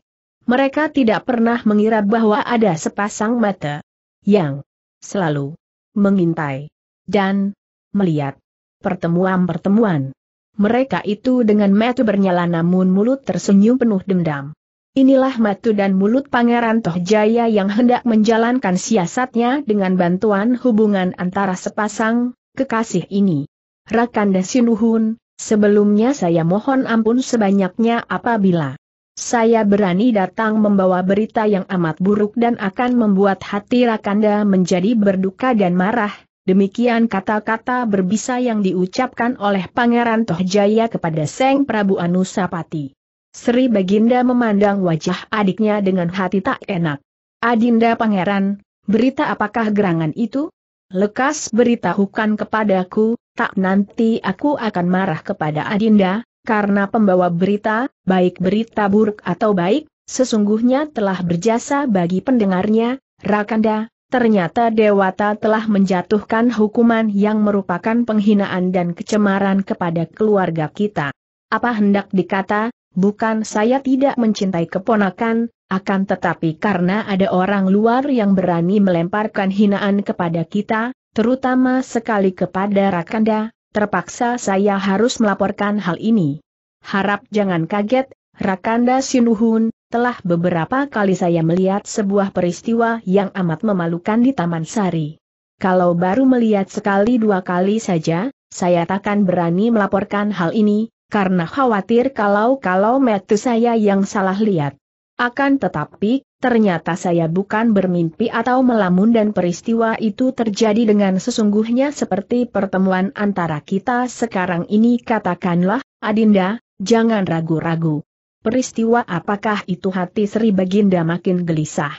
Speaker 1: Mereka tidak pernah mengira bahwa ada sepasang mata yang selalu mengintai dan melihat pertemuan-pertemuan mereka itu dengan metu bernyala namun mulut tersenyum penuh dendam. Inilah metu dan mulut Pangeran Tohjaya yang hendak menjalankan siasatnya dengan bantuan hubungan antara sepasang kekasih ini. Rakanda Sinuhun, sebelumnya saya mohon ampun sebanyaknya apabila saya berani datang membawa berita yang amat buruk dan akan membuat hati Rakanda menjadi berduka dan marah, Demikian kata-kata berbisa yang diucapkan oleh Pangeran Tohjaya kepada Seng Prabu Anusapati. Sri Baginda memandang wajah adiknya dengan hati tak enak. Adinda Pangeran, berita apakah gerangan itu? Lekas beritahukan kepadaku, tak nanti aku akan marah kepada Adinda, karena pembawa berita, baik berita buruk atau baik, sesungguhnya telah berjasa bagi pendengarnya, Rakanda, Ternyata Dewata telah menjatuhkan hukuman yang merupakan penghinaan dan kecemaran kepada keluarga kita. Apa hendak dikata, bukan saya tidak mencintai keponakan, akan tetapi karena ada orang luar yang berani melemparkan hinaan kepada kita, terutama sekali kepada Rakanda, terpaksa saya harus melaporkan hal ini. Harap jangan kaget, Rakanda Sinuhun, telah beberapa kali saya melihat sebuah peristiwa yang amat memalukan di Taman Sari. Kalau baru melihat sekali dua kali saja, saya takkan berani melaporkan hal ini, karena khawatir kalau-kalau metu saya yang salah lihat. Akan tetapi, ternyata saya bukan bermimpi atau melamun dan peristiwa itu terjadi dengan sesungguhnya seperti pertemuan antara kita sekarang ini katakanlah, Adinda, jangan ragu-ragu. Peristiwa apakah itu hati Sri Baginda makin gelisah?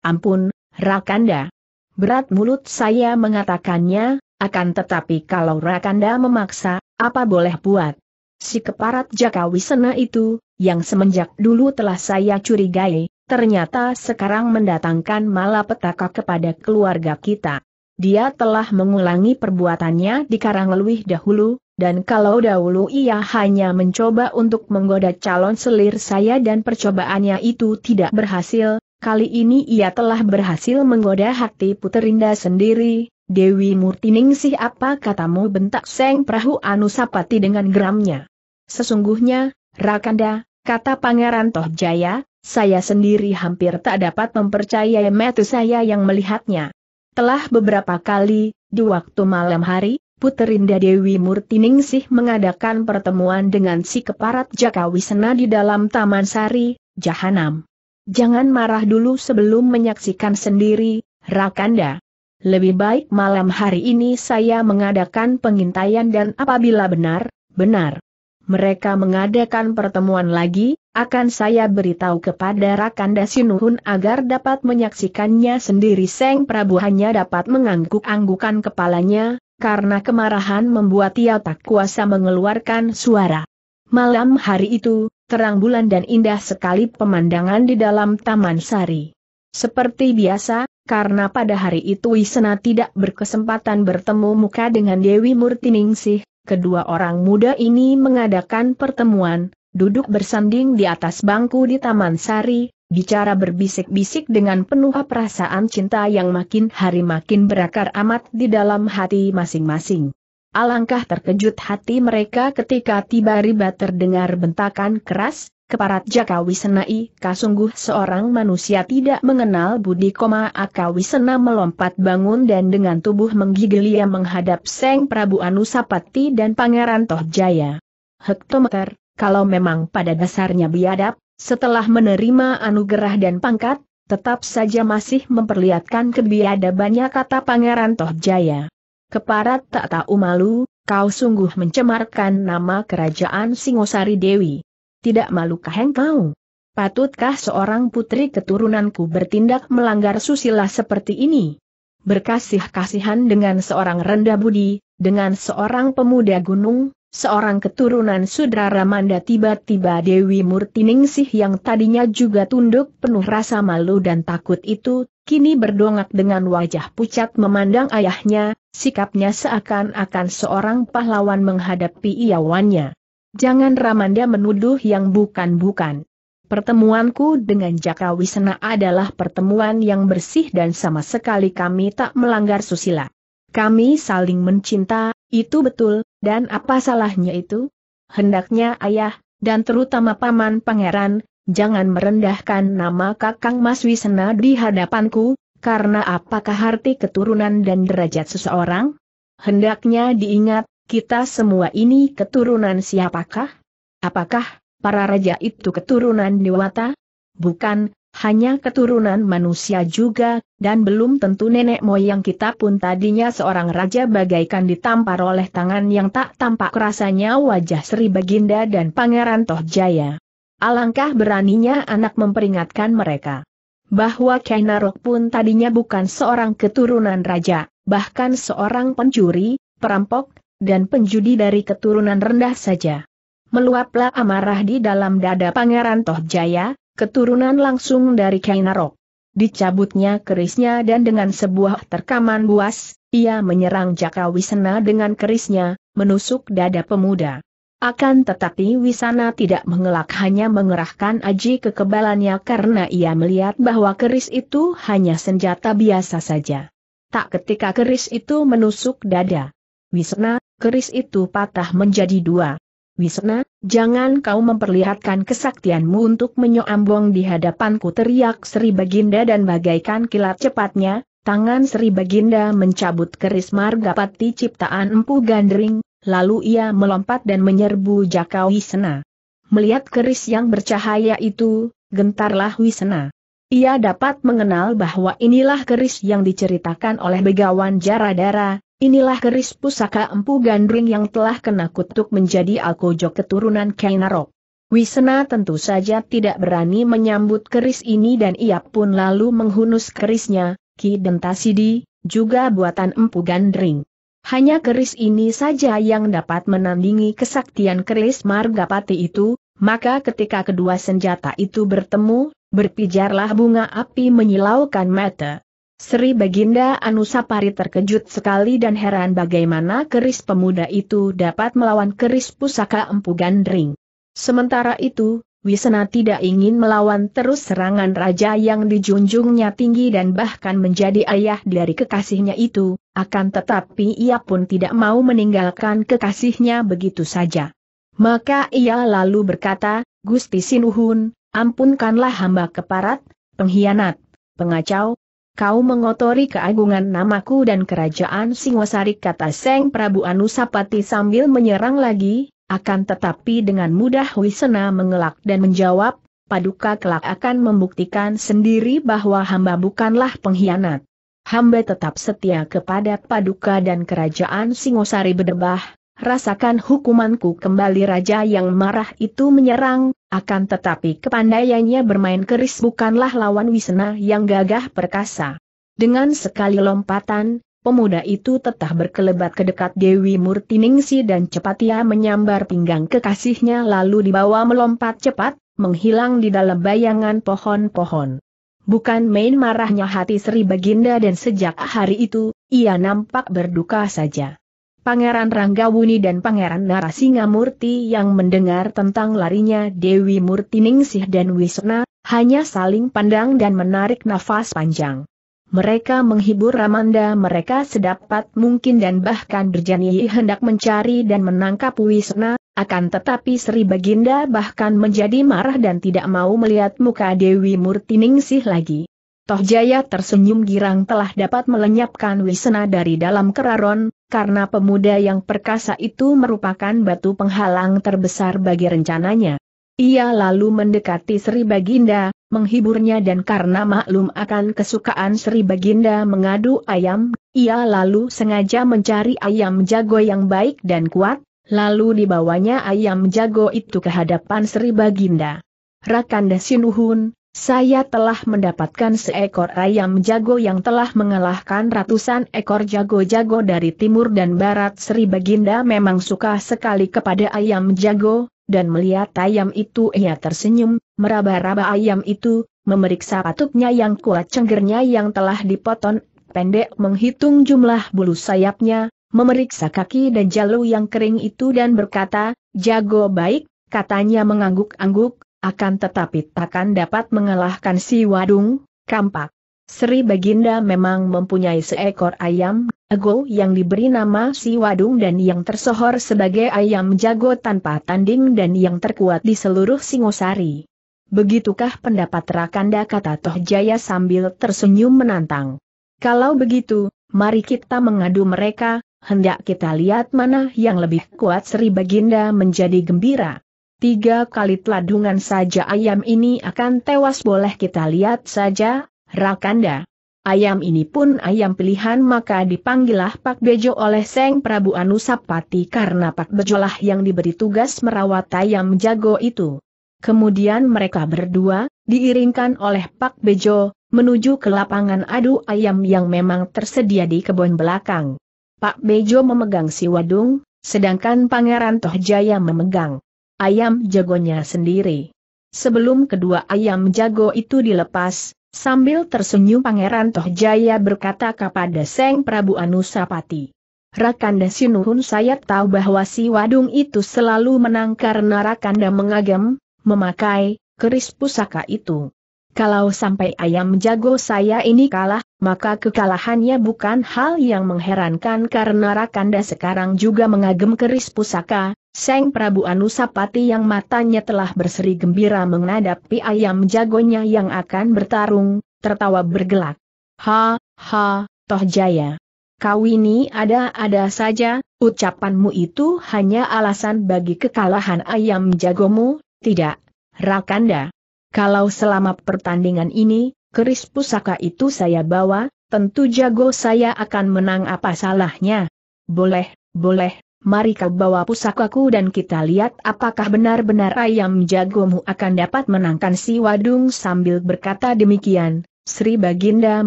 Speaker 1: Ampun, Rakanda. Berat mulut saya mengatakannya, akan tetapi kalau Rakanda memaksa, apa boleh buat? Si keparat Jaka Wisena itu, yang semenjak dulu telah saya curigai, ternyata sekarang mendatangkan malapetaka kepada keluarga kita. Dia telah mengulangi perbuatannya di Karangluih dahulu, dan kalau dahulu ia hanya mencoba untuk menggoda calon selir saya dan percobaannya itu tidak berhasil, kali ini ia telah berhasil menggoda hati Puterinda sendiri. Dewi Murtining sih apa katamu bentak Seng Perahu Anusapati dengan geramnya. Sesungguhnya, Rakanda, kata Pangeran Tohjaya, saya sendiri hampir tak dapat mempercayai metu saya yang melihatnya. Telah beberapa kali, di waktu malam hari, Puterinda Dewi Murtiningsih mengadakan pertemuan dengan si keparat Jakawisena di dalam Taman Sari, Jahanam. Jangan marah dulu sebelum menyaksikan sendiri, Rakanda. Lebih baik malam hari ini saya mengadakan pengintaian dan apabila benar, benar. Mereka mengadakan pertemuan lagi, akan saya beritahu kepada Rakanda Sinuhun agar dapat menyaksikannya sendiri Seng Prabu hanya dapat mengangguk-anggukan kepalanya, karena kemarahan membuat ia tak kuasa mengeluarkan suara. Malam hari itu, terang bulan dan indah sekali pemandangan di dalam Taman Sari. Seperti biasa, karena pada hari itu Wisena tidak berkesempatan bertemu muka dengan Dewi Murtiningsih, kedua orang muda ini mengadakan pertemuan, duduk bersanding di atas bangku di Taman Sari, bicara berbisik-bisik dengan penuh perasaan cinta yang makin hari makin berakar amat di dalam hati masing-masing. Alangkah terkejut hati mereka ketika tiba-tiba terdengar bentakan keras, keparat Jaka Wisenai, kasungguh seorang manusia tidak mengenal budi koma Aka Wisena melompat bangun dan dengan tubuh menggigil ia menghadap Seng Prabu Anusapati dan Pangeran Tohjaya. Hektometer, kalau memang pada dasarnya biadab, setelah menerima anugerah dan pangkat, tetap saja masih memperlihatkan kebiadabannya kata Pangeran Tohjaya. Keparat tak tahu malu, kau sungguh mencemarkan nama kerajaan Singosari Dewi. Tidak malukah engkau? Patutkah seorang putri keturunanku bertindak melanggar susila seperti ini? Berkasih-kasihan dengan seorang rendah budi, dengan seorang pemuda gunung, seorang keturunan saudara Manda tiba-tiba Dewi Murtiningsih yang tadinya juga tunduk penuh rasa malu dan takut itu, kini berdongak dengan wajah pucat memandang ayahnya, sikapnya seakan-akan seorang pahlawan menghadapi iawannya. Jangan Ramanda menuduh yang bukan-bukan. Pertemuanku dengan Jaka Wisena adalah pertemuan yang bersih dan sama sekali kami tak melanggar susila. Kami saling mencinta, itu betul, dan apa salahnya itu? Hendaknya ayah, dan terutama paman pangeran, jangan merendahkan nama kakang Mas Wisena di hadapanku, karena apakah arti keturunan dan derajat seseorang? Hendaknya diingat, kita semua ini keturunan siapakah? Apakah, para raja itu keturunan Dewata? Bukan, hanya keturunan manusia juga, dan belum tentu nenek moyang kita pun tadinya seorang raja bagaikan ditampar oleh tangan yang tak tampak rasanya wajah Sri Baginda dan Pangeran Tohjaya. Alangkah beraninya anak memperingatkan mereka bahwa Kainarok pun tadinya bukan seorang keturunan raja, bahkan seorang pencuri, perampok, dan penjudi dari keturunan rendah saja. Meluaplah amarah di dalam dada Pangeran Tohjaya, keturunan langsung dari Kainarok. Dicabutnya kerisnya dan dengan sebuah terkaman buas, ia menyerang Jaka Wisena dengan kerisnya, menusuk dada pemuda. Akan tetapi Wisana tidak mengelak hanya mengerahkan aji kekebalannya karena ia melihat bahwa keris itu hanya senjata biasa saja. Tak ketika keris itu menusuk dada. Wisana, keris itu patah menjadi dua. Wisna, jangan kau memperlihatkan kesaktianmu untuk menyoambong di hadapanku teriak Sri Baginda dan bagaikan kilat cepatnya, tangan Sri Baginda mencabut keris margapati ciptaan Empu Gandring, lalu ia melompat dan menyerbu Jaka Wisna. Melihat keris yang bercahaya itu, gentarlah Wisna. Ia dapat mengenal bahwa inilah keris yang diceritakan oleh Begawan Jaradara, Inilah keris pusaka empu gandring yang telah kena kutuk menjadi alkojok keturunan Kainarok. Wisena tentu saja tidak berani menyambut keris ini dan ia pun lalu menghunus kerisnya, Ki Dentasidi, juga buatan empu gandring. Hanya keris ini saja yang dapat menandingi kesaktian keris Margapati itu, maka ketika kedua senjata itu bertemu, berpijarlah bunga api menyilaukan mata. Sri Baginda Anusapari terkejut sekali dan heran bagaimana keris pemuda itu dapat melawan keris pusaka Empu Gandring. Sementara itu, Wisena tidak ingin melawan terus serangan raja yang dijunjungnya tinggi dan bahkan menjadi ayah dari kekasihnya itu, akan tetapi ia pun tidak mau meninggalkan kekasihnya begitu saja. Maka ia lalu berkata, Gusti Sinuhun, ampunkanlah hamba keparat, pengkhianat, pengacau, kau mengotori keagungan namaku dan kerajaan Singosari kata Seng Prabu Anusapati sambil menyerang lagi, akan tetapi dengan mudah Wisena mengelak dan menjawab, Paduka kelak akan membuktikan sendiri bahwa hamba bukanlah pengkhianat. Hamba tetap setia kepada Paduka dan kerajaan Singosari berdebah, rasakan hukumanku kembali raja yang marah itu menyerang, akan tetapi kepandaiannya bermain keris bukanlah lawan Wisna yang gagah perkasa. Dengan sekali lompatan, pemuda itu tetap berkelebat ke dekat Dewi Murtiningsi dan cepat ia menyambar pinggang kekasihnya lalu dibawa melompat cepat, menghilang di dalam bayangan pohon-pohon. Bukan main marahnya hati Sri Baginda dan sejak hari itu, ia nampak berduka saja. Pangeran Ranggawuni dan Pangeran Narasinga Murti yang mendengar tentang larinya Dewi Murti Ningsih dan Wisna, hanya saling pandang dan menarik nafas panjang. Mereka menghibur Ramanda mereka sedapat mungkin dan bahkan berjanji hendak mencari dan menangkap Wisna, akan tetapi Sri Baginda bahkan menjadi marah dan tidak mau melihat muka Dewi Murti Ningsih lagi. Toh Jaya tersenyum girang telah dapat melenyapkan Wisna dari dalam keraron, karena pemuda yang perkasa itu merupakan batu penghalang terbesar bagi rencananya. Ia lalu mendekati Sri Baginda, menghiburnya dan karena maklum akan kesukaan Sri Baginda mengadu ayam, ia lalu sengaja mencari ayam jago yang baik dan kuat, lalu dibawanya ayam jago itu ke hadapan Sri Baginda. Rakanda Sinuhun, saya telah mendapatkan seekor ayam jago yang telah mengalahkan ratusan ekor jago-jago dari timur dan barat Sri Baginda memang suka sekali kepada ayam jago, dan melihat ayam itu ia tersenyum, meraba-raba ayam itu, memeriksa patutnya yang kuat cenggernya yang telah dipotong, pendek menghitung jumlah bulu sayapnya, memeriksa kaki dan jalu yang kering itu dan berkata, jago baik, katanya mengangguk-angguk, akan tetapi takkan dapat mengalahkan si wadung, kampak. Sri Baginda memang mempunyai seekor ayam, ego yang diberi nama si wadung dan yang tersohor sebagai ayam jago tanpa tanding dan yang terkuat di seluruh Singosari. Begitukah pendapat Rakanda kata Toh Jaya sambil tersenyum menantang. Kalau begitu, mari kita mengadu mereka, hendak kita lihat mana yang lebih kuat Sri Baginda menjadi gembira. Tiga kali teladungan saja ayam ini akan tewas boleh kita lihat saja, Rakanda. Ayam ini pun ayam pilihan maka dipanggilah Pak Bejo oleh Seng Prabu Anusapati karena Pak Bejolah yang diberi tugas merawat ayam jago itu. Kemudian mereka berdua, diiringkan oleh Pak Bejo, menuju ke lapangan adu ayam yang memang tersedia di kebun belakang. Pak Bejo memegang si wadung, sedangkan Pangeran Tohjaya memegang ayam jagonya sendiri. Sebelum kedua ayam jago itu dilepas, sambil tersenyum Pangeran Tohjaya berkata kepada Seng Prabu Anusapati. Rakanda Sinuhun saya tahu bahwa si wadung itu selalu menang karena Rakanda mengagam, memakai, keris pusaka itu. Kalau sampai ayam jago saya ini kalah, maka kekalahannya bukan hal yang mengherankan karena Rakanda sekarang juga mengagem keris pusaka, Seng Prabu Anusapati yang matanya telah berseri gembira menghadapi ayam jagonya yang akan bertarung, tertawa bergelak. Ha, ha, toh jaya. Kau ini ada-ada saja, ucapanmu itu hanya alasan bagi kekalahan ayam jagomu, tidak, Rakanda. Kalau selama pertandingan ini, keris pusaka itu saya bawa, tentu jago saya akan menang apa salahnya. Boleh, boleh, mari kau bawa pusakaku dan kita lihat apakah benar-benar ayam jagomu akan dapat menangkan si wadung sambil berkata demikian. Sri Baginda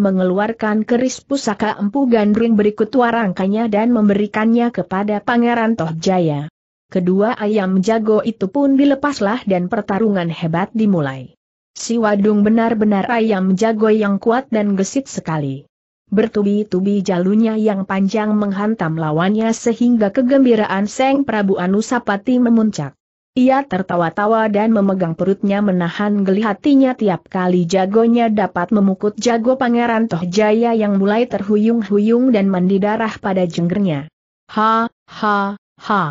Speaker 1: mengeluarkan keris pusaka empu gandring berikut warangkanya dan memberikannya kepada Pangeran Tohjaya. Kedua ayam jago itu pun dilepaslah dan pertarungan hebat dimulai. Si wadung benar-benar ayam jago yang kuat dan gesit sekali. Bertubi-tubi jalunya yang panjang menghantam lawannya sehingga kegembiraan Seng Prabu Anusapati memuncak. Ia tertawa-tawa dan memegang perutnya menahan geli hatinya tiap kali jagonya dapat memukut jago pangeran Tohjaya yang mulai terhuyung-huyung dan mandi darah pada jenggernya. Ha, ha, ha.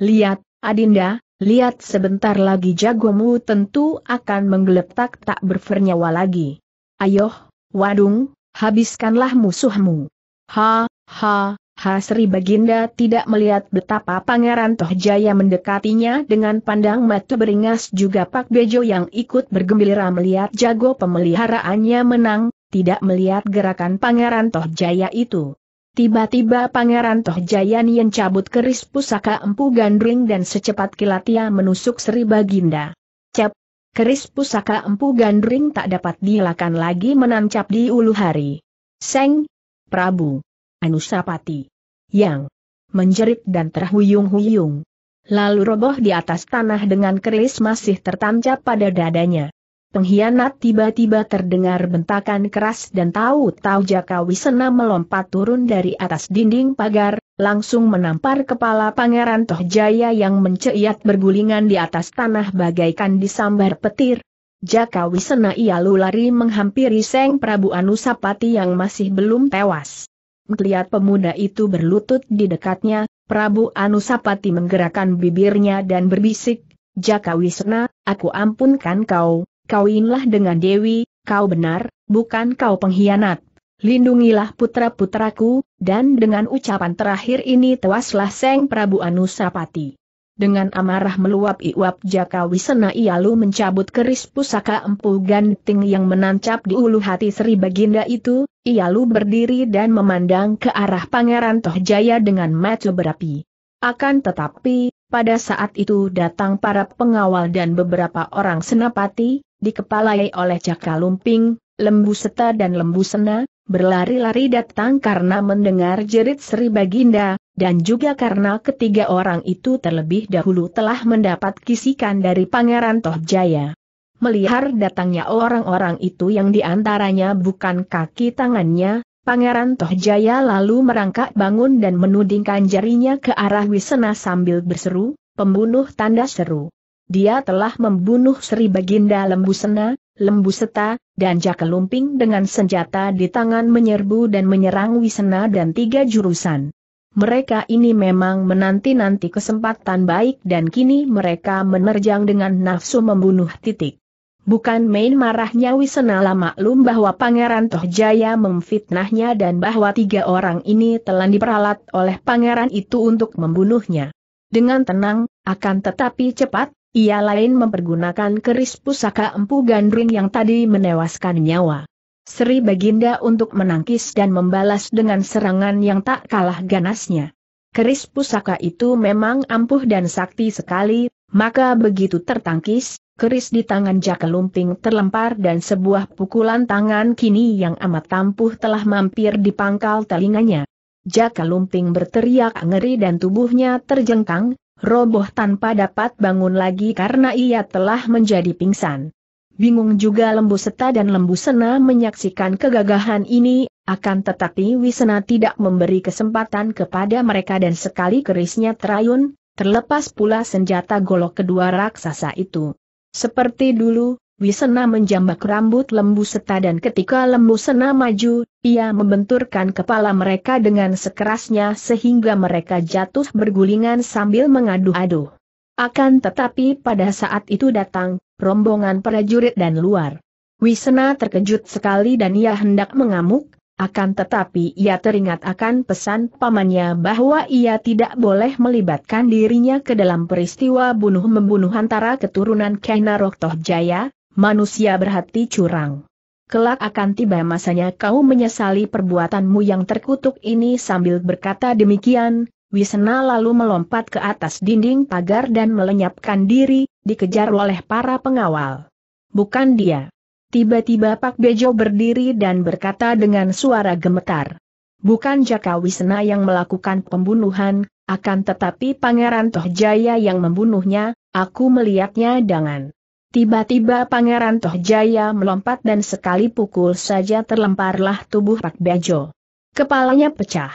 Speaker 1: Lihat, Adinda, lihat sebentar lagi jagomu tentu akan menggeletak tak bernyawa lagi. Ayoh, wadung, habiskanlah musuhmu. Ha, ha, ha Sri Baginda tidak melihat betapa Pangeran Tohjaya mendekatinya dengan pandang mata beringas juga Pak Bejo yang ikut bergembira melihat jago pemeliharaannya menang, tidak melihat gerakan Pangeran Tohjaya itu. Tiba-tiba Pangeran Tohjayan yang cabut keris pusaka empu gandring dan secepat kilat ia menusuk Sri Baginda. Cap! Keris pusaka empu gandring tak dapat dilakan lagi menancap di ulu hari. Seng! Prabu! Anusapati! Yang! Menjerit dan terhuyung-huyung. Lalu roboh di atas tanah dengan keris masih tertancap pada dadanya. Pengkhianat tiba-tiba terdengar bentakan keras dan tahu-tahu Jaka Wisena melompat turun dari atas dinding pagar, langsung menampar kepala Pangeran Tohjaya yang menceiat bergulingan di atas tanah bagaikan disambar petir. Jaka Wisena ia lari menghampiri Seng Prabu Anusapati yang masih belum tewas. Melihat pemuda itu berlutut di dekatnya, Prabu Anusapati menggerakkan bibirnya dan berbisik, Jaka Wisena, aku ampunkan kau, kawinlah dengan Dewi, kau benar, bukan kau pengkhianat. Lindungilah putra-putraku, dan dengan ucapan terakhir ini tewaslah Seng Prabu Anusapati. Dengan amarah meluap luap Jaka Wisena lalu mencabut keris pusaka empu ganting yang menancap di ulu hati Sri Baginda itu, lalu berdiri dan memandang ke arah Pangeran Tohjaya dengan mata berapi. Akan tetapi, pada saat itu datang para pengawal dan beberapa orang senapati, dikepalai oleh Jaka Lumping, Lembu Seta dan Lembu Sena, berlari-lari datang karena mendengar jerit Sri Baginda, dan juga karena ketiga orang itu terlebih dahulu telah mendapat kisikan dari Pangeran Tohjaya. Melihat datangnya orang-orang itu yang diantaranya bukan kaki tangannya, Pangeran Tohjaya lalu merangkak bangun dan menudingkan jarinya ke arah Wisena sambil berseru, pembunuh tanda seru. Dia telah membunuh Sri Baginda Lembu Sena, Lembu Seta, dan Jakelumping dengan senjata di tangan menyerbu dan menyerang Wisena dan tiga jurusan. Mereka ini memang menanti-nanti kesempatan baik dan kini mereka menerjang dengan nafsu membunuh titik. Bukan main marahnya Wisena maklum bahwa Pangeran Tohjaya memfitnahnya dan bahwa tiga orang ini telah diperalat oleh pangeran itu untuk membunuhnya. Dengan tenang, akan tetapi cepat, ia lain mempergunakan keris pusaka empu gandring yang tadi menewaskan nyawa. Sri Baginda untuk menangkis dan membalas dengan serangan yang tak kalah ganasnya. Keris pusaka itu memang ampuh dan sakti sekali, maka begitu tertangkis, keris di tangan Jaka Lumping terlempar dan sebuah pukulan tangan kini yang amat tampuh telah mampir di pangkal telinganya. Jaka Lumping berteriak ngeri dan tubuhnya terjengkang, roboh tanpa dapat bangun lagi karena ia telah menjadi pingsan. Bingung juga Lembu Seta dan Lembu Sena menyaksikan kegagahan ini, akan tetapi Wisena tidak memberi kesempatan kepada mereka dan sekali kerisnya terayun, terlepas pula senjata golok kedua raksasa itu. Seperti dulu, Wisena menjambak rambut Lembu Seta dan ketika Lembu Sena maju, ia membenturkan kepala mereka dengan sekerasnya sehingga mereka jatuh bergulingan sambil mengadu-adu. Akan tetapi pada saat itu datang, rombongan prajurit dan luar. Wisna terkejut sekali dan ia hendak mengamuk, akan tetapi ia teringat akan pesan pamannya bahwa ia tidak boleh melibatkan dirinya ke dalam peristiwa bunuh-membunuh antara keturunan Kena Roktoh Jaya, manusia berhati curang kelak akan tiba masanya kau menyesali perbuatanmu yang terkutuk ini sambil berkata demikian, Wisna lalu melompat ke atas dinding pagar dan melenyapkan diri, dikejar oleh para pengawal. Bukan dia. Tiba-tiba Pak Bejo berdiri dan berkata dengan suara gemetar. Bukan Jaka Wisna yang melakukan pembunuhan, akan tetapi Pangeran Tohjaya yang membunuhnya, aku melihatnya dengan Tiba-tiba Pangeran Tohjaya melompat dan sekali pukul saja terlemparlah tubuh Pak Bejo. Kepalanya pecah.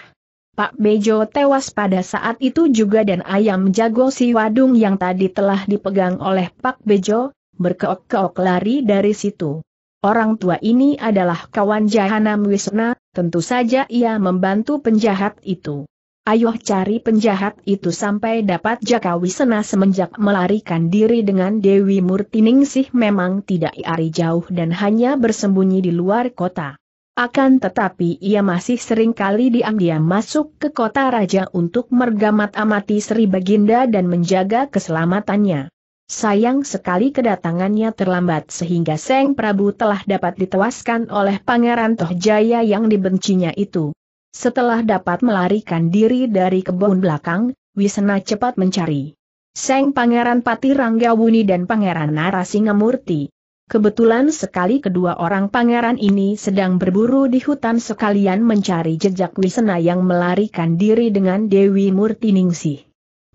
Speaker 1: Pak Bejo tewas pada saat itu juga dan ayam jago si wadung yang tadi telah dipegang oleh Pak Bejo, berkeok-keok lari dari situ. Orang tua ini adalah kawan Jahanam Wisna, tentu saja ia membantu penjahat itu. Ayo cari penjahat itu sampai dapat Jaka Wisena semenjak melarikan diri dengan Dewi Murtiningsih memang tidak iari jauh dan hanya bersembunyi di luar kota. Akan tetapi ia masih sering kali diam-diam masuk ke kota raja untuk mergamat-amati Sri Baginda dan menjaga keselamatannya. Sayang sekali kedatangannya terlambat sehingga Seng Prabu telah dapat ditewaskan oleh Pangeran Tohjaya yang dibencinya itu. Setelah dapat melarikan diri dari kebun belakang, Wisena cepat mencari. Seng Pangeran Pati Ranggawuni dan Pangeran Narasingamurti. Kebetulan sekali kedua orang pangeran ini sedang berburu di hutan sekalian mencari jejak Wisena yang melarikan diri dengan Dewi Murti Murtiningsih.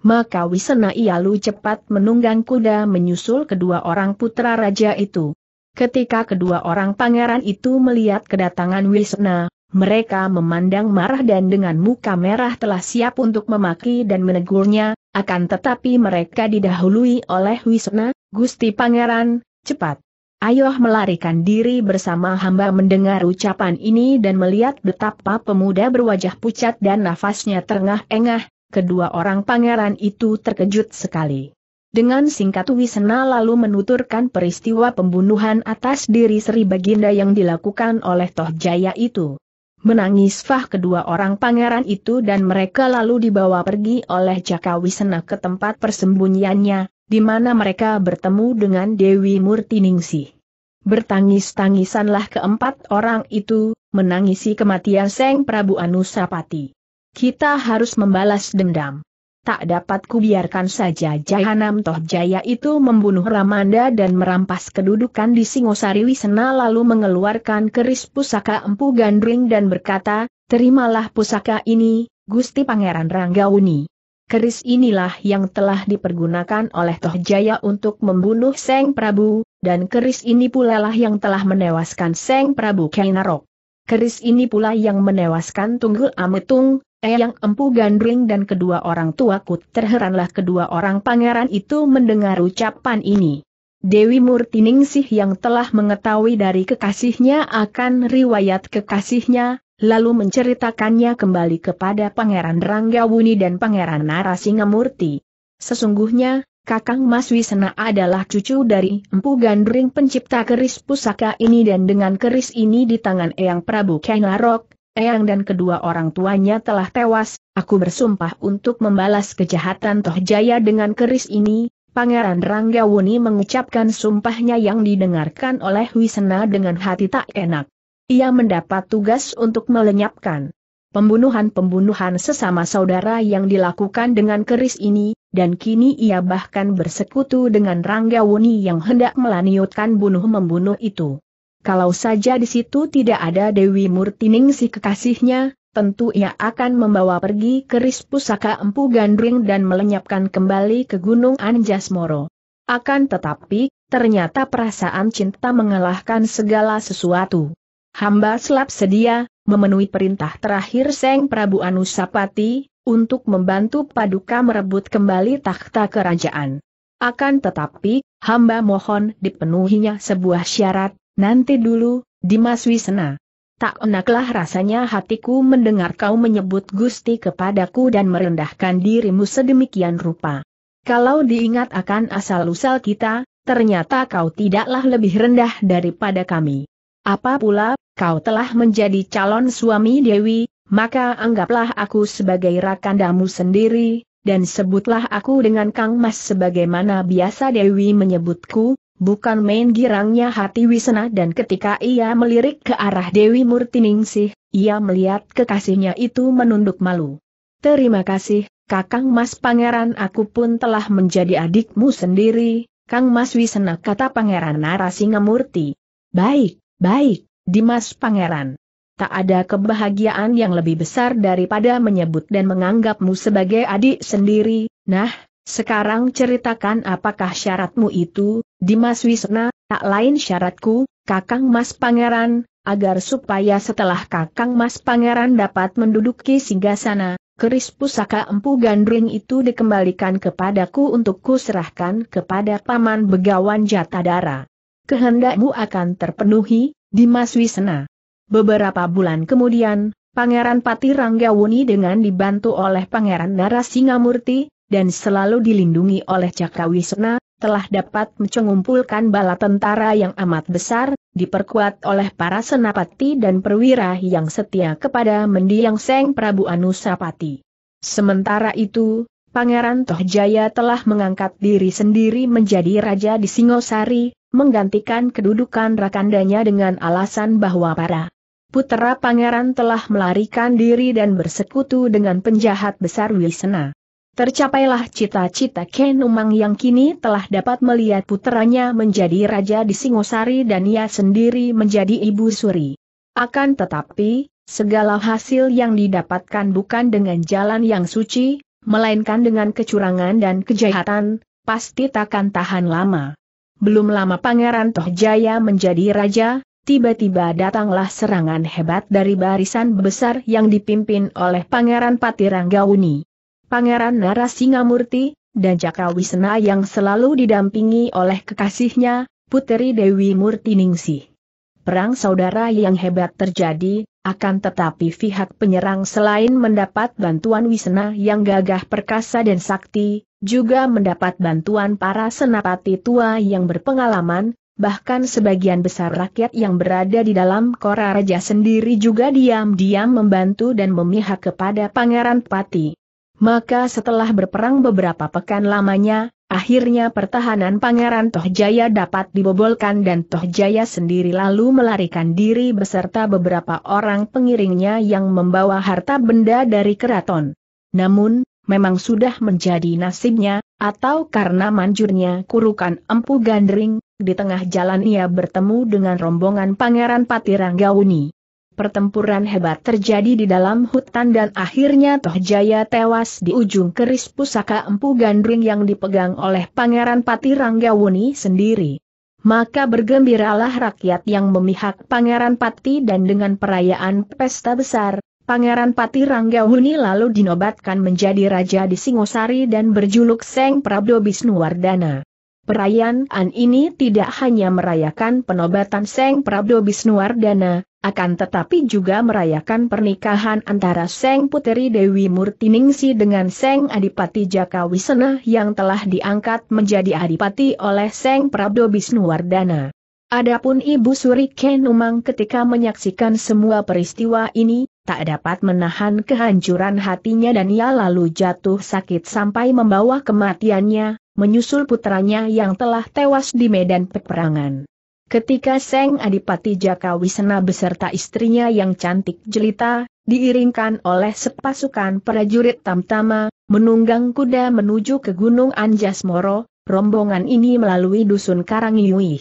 Speaker 1: Maka Wisena Ialu cepat menunggang kuda menyusul kedua orang putra raja itu. Ketika kedua orang pangeran itu melihat kedatangan Wisna. Mereka memandang marah dan dengan muka merah telah siap untuk memaki dan menegurnya, akan tetapi mereka didahului oleh Wisna, Gusti Pangeran, cepat. Ayoh melarikan diri bersama hamba mendengar ucapan ini dan melihat betapa pemuda berwajah pucat dan nafasnya terengah-engah, kedua orang pangeran itu terkejut sekali. Dengan singkat Wisna lalu menuturkan peristiwa pembunuhan atas diri Sri Baginda yang dilakukan oleh Toh Jaya itu. Menangis Fah kedua orang pangeran itu dan mereka lalu dibawa pergi oleh Jaka Wisena ke tempat persembunyiannya, di mana mereka bertemu dengan Dewi Murtiningsih. Bertangis-tangisanlah keempat orang itu, menangisi kematian Seng Prabu Anusapati. Kita harus membalas dendam tak dapat kubiarkan saja Jahanam Toh Jaya itu membunuh Ramanda dan merampas kedudukan di Singosari Wisena lalu mengeluarkan keris pusaka Empu Gandring dan berkata, terimalah pusaka ini, Gusti Pangeran Ranggauni. Keris inilah yang telah dipergunakan oleh Toh Jaya untuk membunuh Seng Prabu, dan keris ini pula lah yang telah menewaskan Seng Prabu Kainarok. Keris ini pula yang menewaskan Tunggul Ametung, Eyang Empu Gandring dan kedua orang tuaku terheranlah kedua orang pangeran itu mendengar ucapan ini. Dewi Murtiningsih yang telah mengetahui dari kekasihnya akan riwayat kekasihnya, lalu menceritakannya kembali kepada Pangeran Ranggawuni dan Pangeran Narasingamurti. Sesungguhnya, Kakang Mas Wisena adalah cucu dari Empu Gandring pencipta keris pusaka ini dan dengan keris ini di tangan Eyang Prabu Kenarok, Eyang dan kedua orang tuanya telah tewas, aku bersumpah untuk membalas kejahatan Toh Jaya dengan keris ini, Pangeran Ranggawuni mengucapkan sumpahnya yang didengarkan oleh Wisena dengan hati tak enak. Ia mendapat tugas untuk melenyapkan pembunuhan-pembunuhan sesama saudara yang dilakukan dengan keris ini, dan kini ia bahkan bersekutu dengan Ranggawuni yang hendak melaniutkan bunuh-membunuh itu. Kalau saja di situ tidak ada Dewi Murtining si kekasihnya, tentu ia akan membawa pergi keris pusaka Empu Gandring dan melenyapkan kembali ke Gunung Anjas Moro. Akan tetapi, ternyata perasaan cinta mengalahkan segala sesuatu. Hamba selap sedia, memenuhi perintah terakhir Seng Prabu Anusapati, untuk membantu Paduka merebut kembali takhta kerajaan. Akan tetapi, hamba mohon dipenuhinya sebuah syarat, Nanti dulu, Dimas Wisna. Tak enaklah rasanya hatiku mendengar kau menyebut Gusti kepadaku dan merendahkan dirimu sedemikian rupa. Kalau diingat akan asal-usal kita, ternyata kau tidaklah lebih rendah daripada kami. Apa pula, kau telah menjadi calon suami Dewi, maka anggaplah aku sebagai rakandamu sendiri, dan sebutlah aku dengan Kang Mas sebagaimana biasa Dewi menyebutku, bukan main girangnya hati Wisena dan ketika ia melirik ke arah Dewi Murtiningsih, ia melihat kekasihnya itu menunduk malu. Terima kasih, Kakang Mas Pangeran aku pun telah menjadi adikmu sendiri, Kang Mas Wisena kata Pangeran Narasinga Murti. Baik, baik, Dimas Pangeran. Tak ada kebahagiaan yang lebih besar daripada menyebut dan menganggapmu sebagai adik sendiri, nah, sekarang ceritakan apakah syaratmu itu, Dimas Wisna, tak lain syaratku, Kakang Mas Pangeran, agar supaya setelah Kakang Mas Pangeran dapat menduduki singgasana, keris pusaka empu gandring itu dikembalikan kepadaku untuk kuserahkan kepada Paman Begawan Jatadara. Kehendakmu akan terpenuhi, Dimas Wisna. Beberapa bulan kemudian, Pangeran Pati Ranggawuni dengan dibantu oleh Pangeran Narasingamurti, dan selalu dilindungi oleh Cakrawisna, telah dapat mengumpulkan bala tentara yang amat besar, diperkuat oleh para senapati dan perwira yang setia kepada mendiang Seng Prabu Anusapati. Sementara itu, Pangeran Tohjaya telah mengangkat diri sendiri menjadi raja di Singosari, menggantikan kedudukan rakandanya dengan alasan bahwa para putera pangeran telah melarikan diri dan bersekutu dengan penjahat besar Wisena. Tercapailah cita-cita Ken Umang yang kini telah dapat melihat putranya menjadi raja di Singosari dan ia sendiri menjadi ibu suri. Akan tetapi, segala hasil yang didapatkan bukan dengan jalan yang suci, melainkan dengan kecurangan dan kejahatan, pasti takkan tahan lama. Belum lama Pangeran Tohjaya menjadi raja, tiba-tiba datanglah serangan hebat dari barisan besar yang dipimpin oleh Pangeran Patiranggauni. Pangeran Narasingamurti, dan Wisna yang selalu didampingi oleh kekasihnya, Puteri Dewi Murti Ningsih. Perang saudara yang hebat terjadi, akan tetapi pihak penyerang selain mendapat bantuan Wisna yang gagah perkasa dan sakti, juga mendapat bantuan para senapati tua yang berpengalaman, bahkan sebagian besar rakyat yang berada di dalam kora raja sendiri juga diam-diam membantu dan memihak kepada Pangeran Pati. Maka setelah berperang beberapa pekan lamanya, akhirnya pertahanan Pangeran Tohjaya dapat dibobolkan dan Tohjaya sendiri lalu melarikan diri beserta beberapa orang pengiringnya yang membawa harta benda dari keraton. Namun, memang sudah menjadi nasibnya, atau karena manjurnya kurukan empu gandring, di tengah jalan ia bertemu dengan rombongan Pangeran Patiranggauni. Pertempuran hebat terjadi di dalam hutan dan akhirnya Toh Jaya tewas di ujung keris pusaka Empu Gandring yang dipegang oleh Pangeran Pati Ranggawuni sendiri. Maka bergembiralah rakyat yang memihak Pangeran Pati dan dengan perayaan pesta besar, Pangeran Pati Ranggawuni lalu dinobatkan menjadi raja di Singosari dan berjuluk Seng Prabdo Bisnuwardana. Perayaan ini tidak hanya merayakan penobatan Seng Prabdo Bisnuwardana, akan tetapi juga merayakan pernikahan antara Seng Puteri Dewi Murtiningsi dengan Seng Adipati Jaka Wisena yang telah diangkat menjadi adipati oleh Seng Prabdo Bisnuwardana. Adapun Ibu Suri Kenumang ketika menyaksikan semua peristiwa ini, tak dapat menahan kehancuran hatinya dan ia lalu jatuh sakit sampai membawa kematiannya, menyusul putranya yang telah tewas di medan peperangan. Ketika Seng Adipati Jaka Jakawisena beserta istrinya yang cantik jelita, diiringkan oleh sepasukan prajurit tamtama, menunggang kuda menuju ke Gunung Anjas Moro, rombongan ini melalui dusun Karangiuih.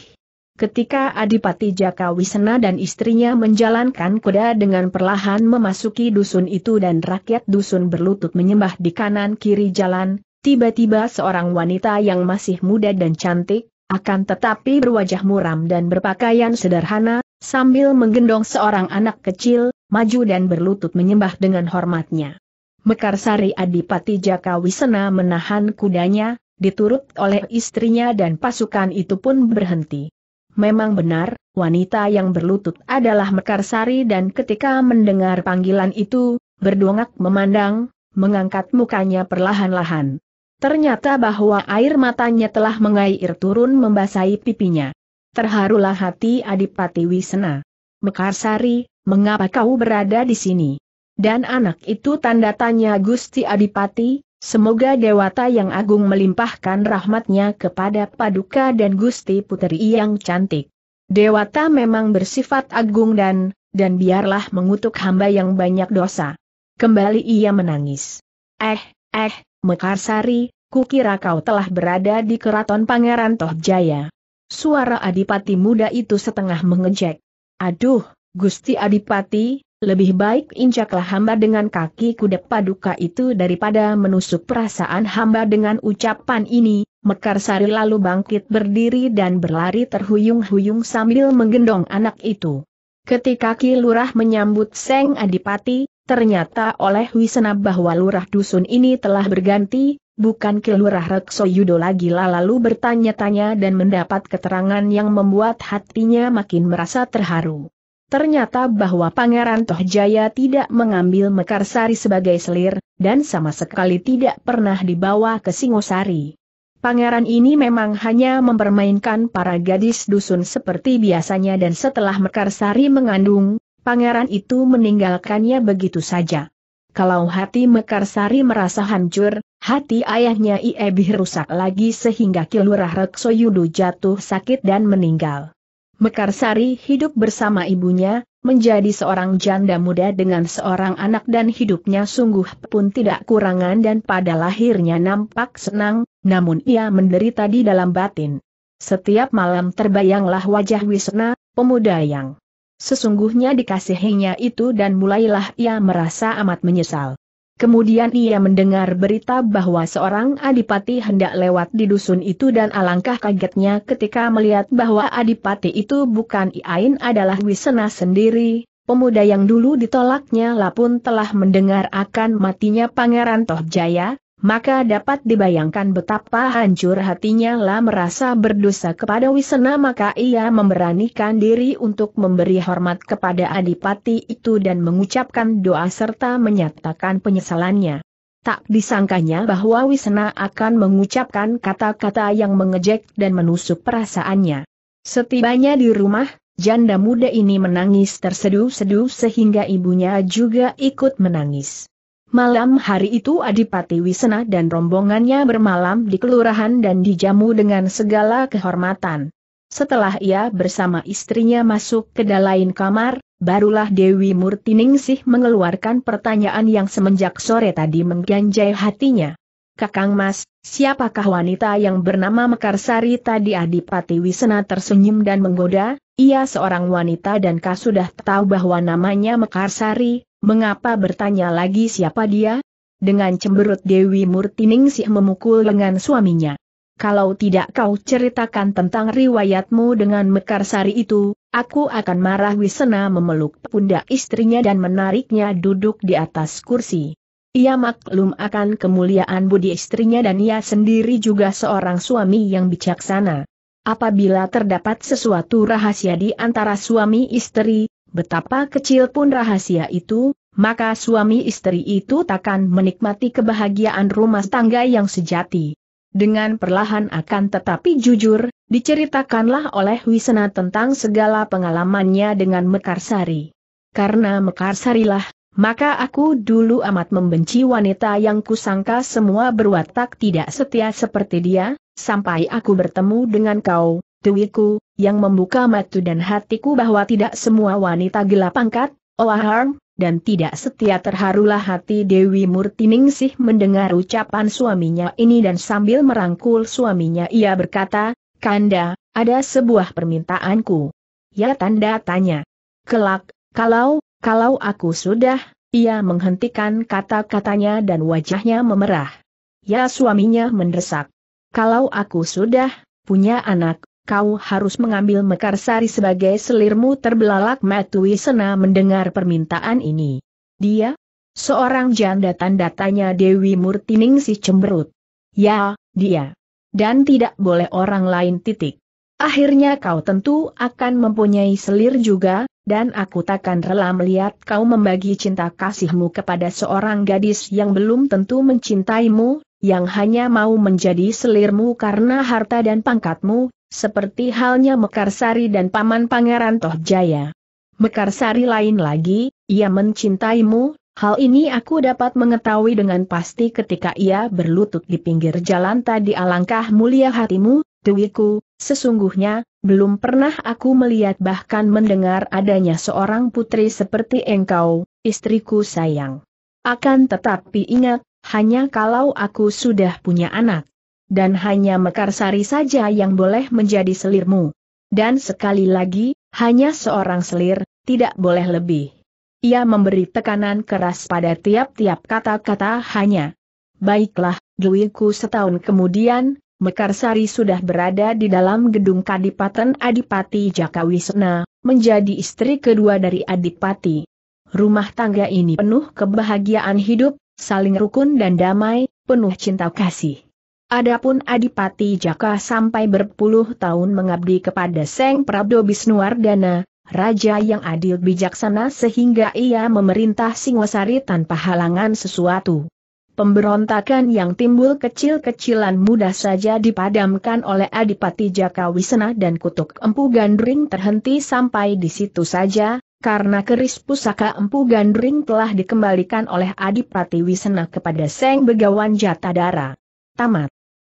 Speaker 1: Ketika Adipati Jaka Jakawisena dan istrinya menjalankan kuda dengan perlahan memasuki dusun itu dan rakyat dusun berlutut menyembah di kanan kiri jalan, tiba-tiba seorang wanita yang masih muda dan cantik, akan tetapi berwajah muram dan berpakaian sederhana, sambil menggendong seorang anak kecil, maju dan berlutut menyembah dengan hormatnya. Mekarsari Adipati Jaka Wisena menahan kudanya, diturut oleh istrinya dan pasukan itu pun berhenti. Memang benar, wanita yang berlutut adalah Mekarsari dan ketika mendengar panggilan itu, berdongak memandang, mengangkat mukanya perlahan-lahan. Ternyata bahwa air matanya telah mengair turun membasahi pipinya. Terharulah hati Adipati Wisena. Mekarsari, mengapa kau berada di sini? Dan anak itu tanda tanya Gusti Adipati, Semoga Dewata yang agung melimpahkan rahmatnya kepada Paduka dan Gusti Puteri yang cantik. Dewata memang bersifat agung dan, dan biarlah mengutuk hamba yang banyak dosa. Kembali ia menangis. Eh, eh, Mekarsari, kukira kau telah berada di keraton Pangeran Tohjaya. Suara adipati muda itu setengah mengejek. Aduh, Gusti Adipati, lebih baik injaklah hamba dengan kaki kuda paduka itu daripada menusuk perasaan hamba dengan ucapan ini, Mekarsari lalu bangkit berdiri dan berlari terhuyung-huyung sambil menggendong anak itu. Ketika Ki Lurah menyambut Seng Adipati, Ternyata oleh Wisena bahwa lurah dusun ini telah berganti, bukan kilurah Rekso Yudo lagi lalu bertanya-tanya dan mendapat keterangan yang membuat hatinya makin merasa terharu. Ternyata bahwa Pangeran Tohjaya tidak mengambil Mekarsari sebagai selir, dan sama sekali tidak pernah dibawa ke Singosari. Pangeran ini memang hanya mempermainkan para gadis dusun seperti biasanya dan setelah Mekarsari mengandung, pangeran itu meninggalkannya begitu saja. Kalau hati Mekarsari merasa hancur, hati ayahnya Iebih rusak lagi sehingga Kilurah Reksoyudu jatuh sakit dan meninggal. Mekarsari hidup bersama ibunya, menjadi seorang janda muda dengan seorang anak dan hidupnya sungguh pun tidak kurangan dan pada lahirnya nampak senang, namun ia menderita di dalam batin. Setiap malam terbayanglah wajah Wisna, pemuda yang Sesungguhnya dikasihinya itu dan mulailah ia merasa amat menyesal. Kemudian ia mendengar berita bahwa seorang adipati hendak lewat di dusun itu dan alangkah kagetnya ketika melihat bahwa adipati itu bukan Iain adalah Wisena sendiri, pemuda yang dulu ditolaknya lah telah mendengar akan matinya Pangeran Tohjaya, maka dapat dibayangkan betapa hancur hatinya lah merasa berdosa kepada Wisena maka ia memberanikan diri untuk memberi hormat kepada adipati itu dan mengucapkan doa serta menyatakan penyesalannya. Tak disangkanya bahwa Wisena akan mengucapkan kata-kata yang mengejek dan menusuk perasaannya. Setibanya di rumah, janda muda ini menangis terseduh-seduh sehingga ibunya juga ikut menangis. Malam hari itu Adipati Wisena dan rombongannya bermalam di kelurahan dan dijamu dengan segala kehormatan. Setelah ia bersama istrinya masuk ke dalam kamar, barulah Dewi Murtiningsih mengeluarkan pertanyaan yang semenjak sore tadi mengganjai hatinya. Kakang Mas, siapakah wanita yang bernama Mekarsari tadi Adipati Wisena tersenyum dan menggoda? Ia seorang wanita dan kau sudah tahu bahwa namanya Mekarsari, Mengapa bertanya lagi siapa dia? Dengan cemberut Dewi Murtiningsih memukul lengan suaminya. Kalau tidak kau ceritakan tentang riwayatmu dengan Mekarsari itu, aku akan marah Wisena memeluk pundak istrinya dan menariknya duduk di atas kursi. Ia maklum akan kemuliaan budi istrinya dan ia sendiri juga seorang suami yang bijaksana. Apabila terdapat sesuatu rahasia di antara suami istri, Betapa kecil pun rahasia itu, maka suami istri itu takkan menikmati kebahagiaan rumah tangga yang sejati. Dengan perlahan akan tetapi jujur, diceritakanlah oleh Wisena tentang segala pengalamannya dengan Mekarsari. Karena Mekarsarilah, maka aku dulu amat membenci wanita yang kusangka semua berwatak tidak setia seperti dia, sampai aku bertemu dengan kau, tuiku, yang membuka mata dan hatiku bahwa tidak semua wanita gelap angkat, olah harm, dan tidak setia terharulah hati Dewi Murtiningsih mendengar ucapan suaminya ini dan sambil merangkul suaminya ia berkata, Kanda, ada sebuah permintaanku. Ya tanda tanya. Kelak, kalau, kalau aku sudah, ia menghentikan kata-katanya dan wajahnya memerah. Ya suaminya mendesak. Kalau aku sudah, punya anak, kau harus mengambil Mekarsari sebagai selirmu terbelalak Sena mendengar permintaan ini. Dia? Seorang janda tanda tanya Dewi Murtining si cemberut. Ya, dia. Dan tidak boleh orang lain titik. Akhirnya kau tentu akan mempunyai selir juga, dan aku takkan rela melihat kau membagi cinta kasihmu kepada seorang gadis yang belum tentu mencintaimu, yang hanya mau menjadi selirmu karena harta dan pangkatmu, seperti halnya Mekarsari dan Paman Pangeran Tohjaya. Mekarsari lain lagi, ia mencintaimu, hal ini aku dapat mengetahui dengan pasti ketika ia berlutut di pinggir jalan tadi alangkah mulia hatimu, Dewiku, sesungguhnya, belum pernah aku melihat bahkan mendengar adanya seorang putri seperti engkau, istriku sayang. Akan tetapi ingat, hanya kalau aku sudah punya anak dan hanya Mekarsari saja yang boleh menjadi selirmu. Dan sekali lagi, hanya seorang selir, tidak boleh lebih. Ia memberi tekanan keras pada tiap-tiap kata-kata hanya. Baiklah, Dluiku setahun kemudian, Mekarsari sudah berada di dalam gedung Kadipaten Adipati Wisna, menjadi istri kedua dari Adipati. Rumah tangga ini penuh kebahagiaan hidup, saling rukun dan damai, penuh cinta kasih. Adapun Adipati Jaka sampai berpuluh tahun mengabdi kepada Seng Prabdo Bisnuardana, raja yang adil bijaksana sehingga ia memerintah Singosari tanpa halangan sesuatu. Pemberontakan yang timbul kecil-kecilan mudah saja dipadamkan oleh Adipati Jaka Wisena dan kutuk Empu Gandring terhenti sampai di situ saja, karena keris pusaka Empu Gandring telah dikembalikan oleh Adipati Wisena kepada Seng Begawan Jatadara. Tamat.